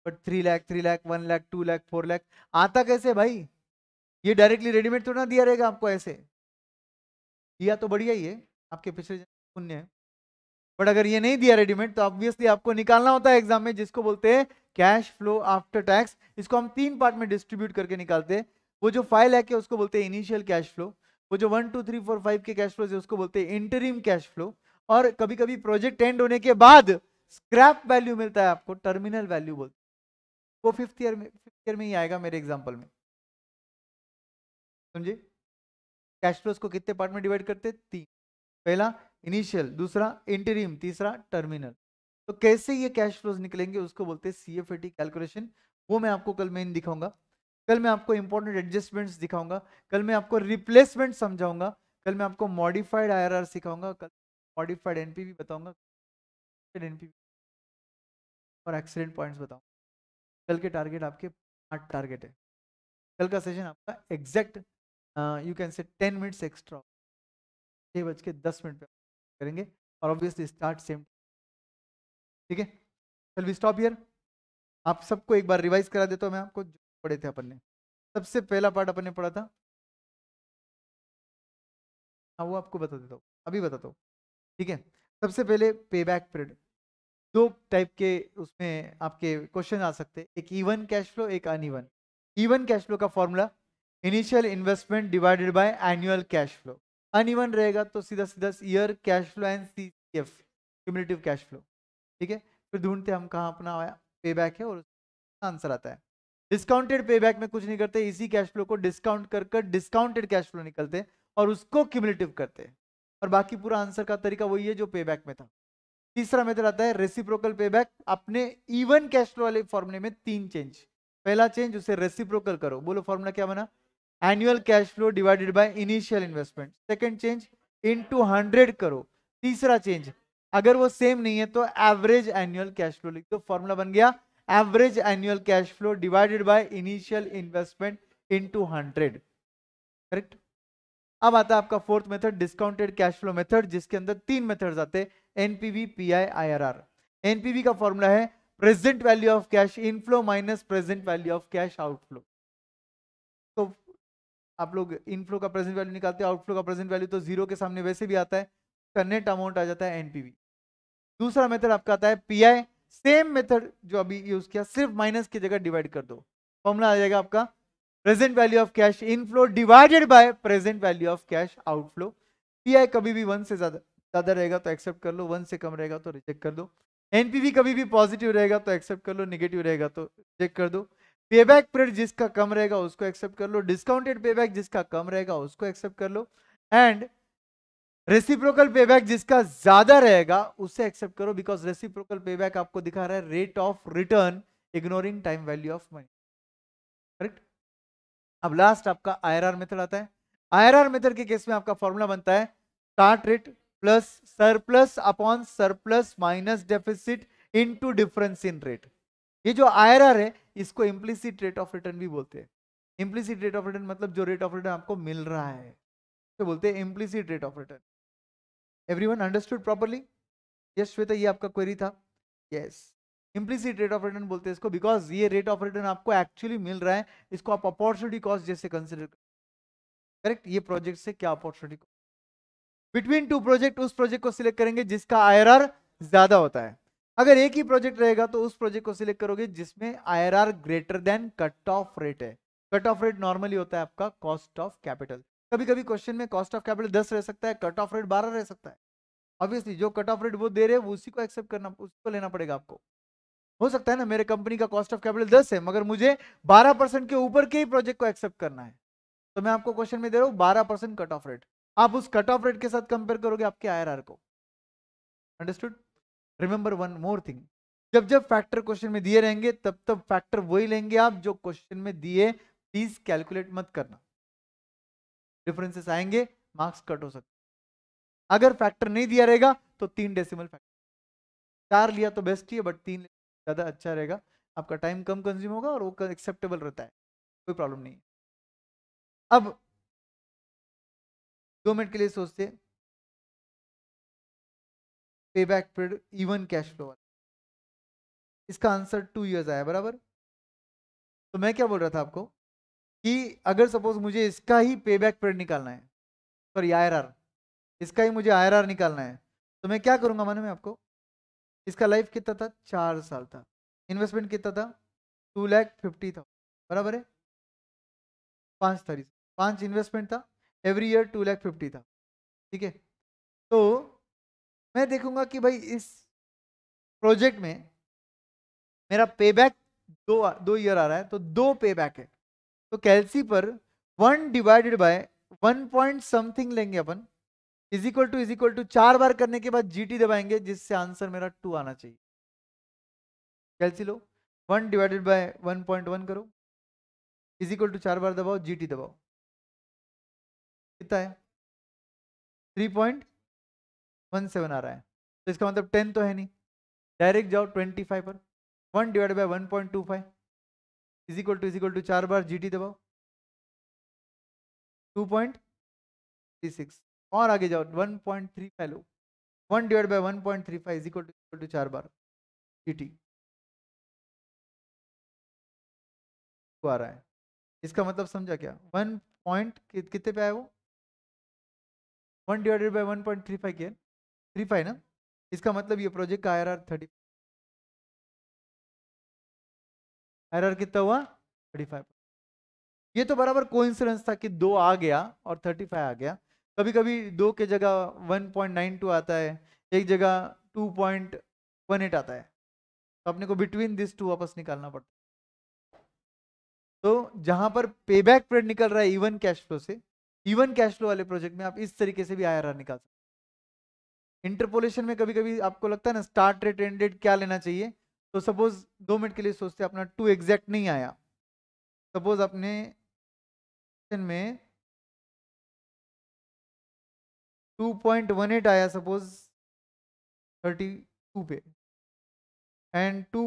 but three lakh three lakh one lakh two lakh four lakh आता कैसे भाई ये डायरेक्टली रेडीमेड तो ना दिया रहेगा आपको ऐसे दिया तो बढ़िया ही है आपके पिछले पुण्य है बट अगर ये नहीं दिया रेडीमेड तो ऑब्वियसली आपको निकालना होता है एग्जाम में जिसको बोलते हैं कैश फ्लो आफ्टर टैक्स इसको हम तीन पार्ट में डिस्ट्रीब्यूट करके निकालते हैं वो जो फाइल है के उसको बोलते हैं इनिशियल कैश फ्लो वो जो one two three four five के कैश फ्लो है उसको बोलते हैं इंटरिम कैश फ्लो और कभी कभी प्रोजेक्ट एंड होने के बाद स्क्रैप वैल्यू मिलता है आपको टर्मिनल वैल्यू बोलते वो फिफ्थ ईयर में फिफ्थ ईयर में ही आएगा मेरे एग्जाम्पल में समझे कैश फ्लोज को कितने पार्ट में डिवाइड करते हैं तीन पहला इनिशियल दूसरा इंटरिम तीसरा टर्मिनल तो कैसे ये कैश फ्लोज निकलेंगे उसको बोलते हैं सीएफएटी कैलकुलेशन वो मैं आपको कल मेन दिखाऊंगा कल मैं आपको इंपॉर्टेंट एडजस्टमेंट्स दिखाऊंगा कल मैं आपको रिप्लेसमेंट समझाऊंगा कल मैं आपको मॉडिफाइड आईआरआर सिखाऊंगा कल मॉडिफाइड एन एनपीवी बताऊंगा एनपीवी और एक्सीडेंट पॉइंट्स बताऊंगा कल के टारगेट आपके आठ टारगेट है कल का सेशन आपका exact you can say ten minutes extra छः बज के दस मिनट पर करेंगे और ऑब्वियसली स्टार्ट सेम ठीक है चल वी स्टॉप हियर आप सबको एक बार रिवाइज करा देता हूँ मैं आपको जो पढ़े थे अपन ने सबसे पहला पार्ट अपन ने पढ़ा था हाँ वो आपको बता देता हूँ अभी बताता हूँ ठीक है सबसे पहले पे बैक पीरियड दो टाइप के उसमें आपके क्वेश्चन आ सकते हैं एक इवन कैश फ्लो एक अनइवन ईवन कैश फ्लो का formula initial investment divided by annual cash flow uneven रहेगा तो सीधा सीधा year cash flow and C F cumulative cash flow ठीक है फिर ढूंढते हम कहाँ अपना पे बैक है और आंसर आता है डिस्काउंटेड पे बैक में कुछ नहीं करते इसी कैश फ्लो को डिस्काउंट कर कर डिस्काउंटेड कैश फ्लो निकलते और उसको क्यूमुलेटिव करते और बाकी पूरा आंसर का तरीका वही है जो पे बैक में था तीसरा मेथड आता है रेसिप्रोकल पे बैक अपने इवन कैश फ्लो वाले फॉर्मूले में तीन चेंज पहला चेंज उसे रेसिप्रोकल करो बोलो फॉर्मूला क्या बना annual cash flow divided by initial investment second change into two hundred करो तीसरा चेंज अगर वो सेम नहीं है तो एवरेज एनुअल कैश फ्लो लिख दो फॉर्मूला बन गया average annual cash flow divided by initial investment into correct अब आता है आपका fourth method discounted cash flow method जिसके अंदर तीन मेथड्स आते हैं एनपीवी पीआई आईआरआर एनपीवी का फॉर्मूला है present value of cash inflow minus present value of cash outflow तो आप लोग इनफ्लो का प्रेजेंट वैल्यू निकालते हैं आउटफ्लो का प्रेजेंट वैल्यू तो जीरो के सामने वैसे भी आता है का नेट अमाउंट आ जाता है एनपीवी दूसरा मेथड आपका आता है पीआई सेम मेथड जो अभी यूज किया सिर्फ माइनस की जगह डिवाइड कर दो फॉर्मुला आ जाएगा आपका present value of cash inflow divided by present value of cash outflow PI कभी भी वन से ज्यादा ज्यादा रहेगा तो एक्सेप्ट कर लो वन से कम रहेगा तो रिजेक्ट कर दो एनपीवी कभी भी पॉजिटिव रहेगा तो एक्सेप्ट कर लो निगेटिव रहेगा तो रिजेक्ट कर दो पे बैक पीरियड जिसका कम रहेगा उसको एक्सेप्ट कर लो डिस्काउंटेड पे बैक जिसका कम रहेगा उसको एक्सेप्ट कर लो एंड रेसिप्रोकल पे बैक जिसका ज्यादा रहेगा उसे एक्सेप्ट करो बिकॉज रेसिप्रोकल पे बैक आपको दिखा रहा है rate of return ignoring time value of money correct अब लास्ट आपका आई आर मेथड आता है आई आर मेथड के केस में आपका फॉर्मूला बनता है start rate plus surplus upon surplus minus deficit into difference in rate ये जो आर है इसको इम्प्लीसिट रेट ऑफ रिटर्न भी बोलते हैं इम्प्लीसिट रेट ऑफ रिटर्न मतलब जो रेट ऑफ रिटर्न आपको मिल रहा है तो बोलते हैं implicit rate of return every one understood properly yes Shweta ये आपका क्वेरी था yes implicit rate of return बोलते हैं इसको बिकॉज ये रेट ऑफ रिटर्न आपको एक्चुअली मिल रहा है इसको आप अपॉर्चुनिटी कॉस्ट जैसे कंसिडर करेक्ट ये प्रोजेक्ट से क्या अपॉर्चुनिटी बिटवीन टू प्रोजेक्ट उस प्रोजेक्ट को सिलेक्ट करेंगे जिसका आईआरआर ज्यादा होता है अगर एक ही प्रोजेक्ट रहेगा तो उस प्रोजेक्ट को सिलेक्ट करोगे जिसमें I greater than cut off rate है कट ऑफ रेट नॉर्मली होता है आपका कॉस्ट ऑफ कैपिटल कभी कभी क्वेश्चन में कॉस्ट ऑफ कैपिटल दस रह सकता है कट ऑफ रेट बारह रह सकता है ऑब्वियसली जो कट ऑफ रेट वो दे रहे हैं उसी को एक्सेप्ट करना उसको लेना पड़ेगा आपको हो सकता है ना मेरे कंपनी का कॉस्ट ऑफ कैपिटल दस है मगर मुझे बारह परसेंट के ऊपर के ही प्रोजेक्ट को एक्सेप्ट करना है तो मैं आपको क्वेश्चन में दे रहा हूँ बारह परसेंट कट ऑफ रेट आप उस कट ऑफ रेट के साथ कंपेयर करोगे आपके आई को understood remember one more thing जब जब फैक्टर क्वेश्चन में दिए रहेंगे तब तब फैक्टर वही लेंगे आप जो क्वेश्चन में दिए प्लीज कैलकुलेट मत करना डिफरेंसेस आएंगे मार्क्स कट हो सकते अगर फैक्टर नहीं दिया रहेगा तो तीन डेसिमल फैक्टर चार लिया तो बेस्ट ही है बट तीन ज़्यादा अच्छा रहेगा आपका टाइम कम कंज्यूम होगा और वो एक्सेप्टेबल रहता है कोई प्रॉब्लम नहीं अब दो मिनट के लिए सोचते हैं pay back period even cash flow इसका आंसर टू ईयर्स आया बराबर तो मैं क्या बोल रहा था आपको कि अगर सपोज मुझे इसका ही पे बैक पीरियड निकालना है सॉरी आई इसका ही मुझे आई निकालना है तो मैं क्या करूँगा मानो मैं आपको इसका लाइफ कितना था चार साल था इन्वेस्टमेंट कितना था टू लैख फिफ्टी थाउजेंड बराबर है पाँच तारीख पाँच इन्वेस्टमेंट था every year two lakh fifty था ठीक है तो मैं देखूंगा कि भाई इस प्रोजेक्ट में मेरा पे बैक दो दो ईयर आ रहा है तो दो पे बैक है तो कैलसी पर one divided by one point something लेंगे अपन is equal to is equal to चार बार करने के बाद जीटी दबाएंगे जिससे आंसर मेरा टू आना चाहिए कैलसी लो one divided by one point one करो इज इक्वल टू चार बार दबाओ जीटी दबाओ कितना है थ्री पॉइंट वन सेवन आ रहा है तो इसका मतलब टेन तो है नहीं डायरेक्ट जाओ ट्वेंटी फाइव पर one divide by one point two five is equal to is equal to चार बार जी टी दबाओ टू पॉइंट थ्री सिक्स और आगे जाओ वन पॉइंट थ्री फाइव लो one divide by one point three five is equal to equal to चार बार G T आ रहा है इसका मतलब समझा क्या वन पॉइंट कितने पे आया वो one divided by one point three five किया थ्री फाइव ना इसका मतलब ये प्रोजेक्ट का R R thirty R R कितना हुआ थर्टी फाइव ये तो बराबर कोइंसिडेंस था कि दो आ गया और थर्टी फाइव आ गया कभी कभी दो के जगह वन पॉइंट नाइन टू आता है एक जगह टू पॉइंट वन एट आता है तो अपने को बिटवीन दिस टू वापस निकालना पड़ता है तो जहां पर पे बैक पीरियड निकल रहा है इवन कैश फ्लो से इवन कैश फ्लो वाले प्रोजेक्ट में आप इस तरीके से भी आईआरआर निकाल सकते इंटरपोलेशन में कभी कभी आपको लगता है ना स्टार्ट रेट एंड रेट क्या लेना चाहिए तो सपोज दो मिनट के लिए सोचते अपना टू एग्जैक्ट नहीं आया सपोज अपने में 2.18 आया सपोज 32 पे and two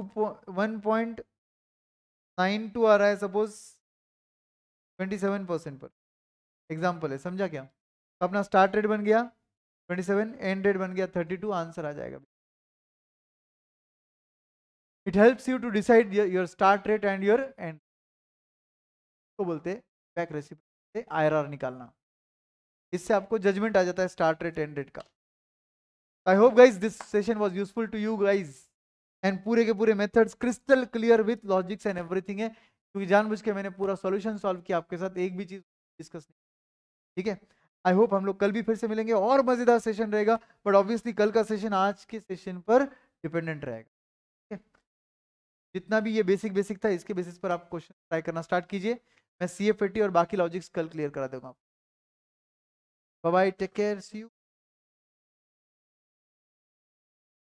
one point nine two आ रहा है सपोज 27 परसेंट पर एग्जांपल है समझा क्या तो अपना स्टार्ट रेट बन गया 2.18 ट्वेंटी सेवन बन गया थर्टी आंसर आ जाएगा it helps you to decide your start rate and your end को बोलते बैक रेसिपी से आर निकालना इससे आपको जजमेंट आ जाता है स्टार्ट रेट एंड रेट का I hope guys this session was useful to you guys and पूरे के पूरे methods crystal clear with logics and everything है क्योंकि जानबूझ के मैंने पूरा सॉल्यूशन सॉल्व किया आपके साथ एक भी चीज डिस्कस नहीं ठीक है आई होप हम लोग कल भी फिर से मिलेंगे और मजेदार सेशन रहेगा बट ऑब्वियसली कल का सेशन आज के सेशन पर डिपेंडेंट रहेगा जितना भी ये बेसिक बेसिक था इसके बेसिस पर आप क्वेश्चन ट्राई करना स्टार्ट कीजिए मैं सी एफ और बाकी लॉजिक्स कल क्लियर करा दूंगा bye take care see you